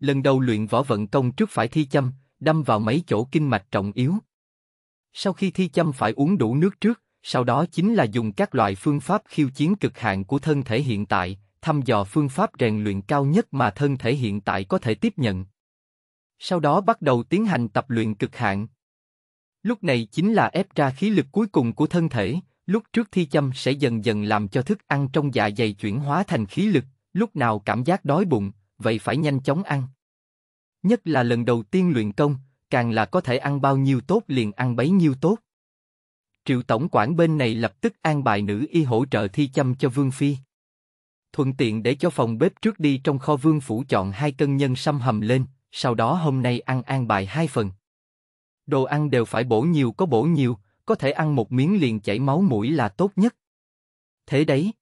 Lần đầu luyện võ vận công trước phải thi châm, đâm vào mấy chỗ kinh mạch trọng yếu. Sau khi thi châm phải uống đủ nước trước, sau đó chính là dùng các loại phương pháp khiêu chiến cực hạn của thân thể hiện tại, thăm dò phương pháp rèn luyện cao nhất mà thân thể hiện tại có thể tiếp nhận. Sau đó bắt đầu tiến hành tập luyện cực hạn. Lúc này chính là ép ra khí lực cuối cùng của thân thể, Lúc trước thi châm sẽ dần dần làm cho thức ăn trong dạ dày chuyển hóa thành khí lực, lúc nào cảm giác đói bụng, vậy phải nhanh chóng ăn. Nhất là lần đầu tiên luyện công, càng là có thể ăn bao nhiêu tốt liền ăn bấy nhiêu tốt. Triệu tổng quản bên này lập tức an bài nữ y hỗ trợ thi châm cho Vương Phi. Thuận tiện để cho phòng bếp trước đi trong kho vương phủ chọn hai cân nhân xăm hầm lên, sau đó hôm nay ăn an bài hai phần. Đồ ăn đều phải bổ nhiều có bổ nhiều, có thể ăn một miếng liền chảy máu mũi là tốt nhất. Thế đấy.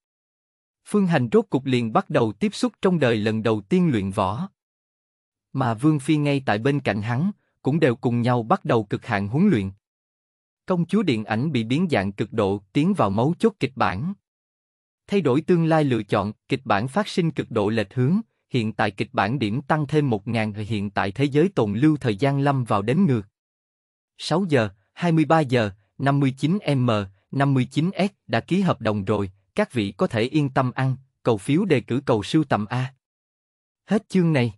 Phương Hành rốt cục liền bắt đầu tiếp xúc trong đời lần đầu tiên luyện võ. Mà Vương Phi ngay tại bên cạnh hắn, cũng đều cùng nhau bắt đầu cực hạn huấn luyện. Công chúa điện ảnh bị biến dạng cực độ tiến vào mấu chốt kịch bản. Thay đổi tương lai lựa chọn, kịch bản phát sinh cực độ lệch hướng, hiện tại kịch bản điểm tăng thêm 1.000 hiện tại thế giới tồn lưu thời gian lâm vào đến ngược. 6 giờ, 23 giờ, 59M, 59S đã ký hợp đồng rồi, các vị có thể yên tâm ăn, cầu phiếu đề cử cầu siêu tầm A. Hết chương này.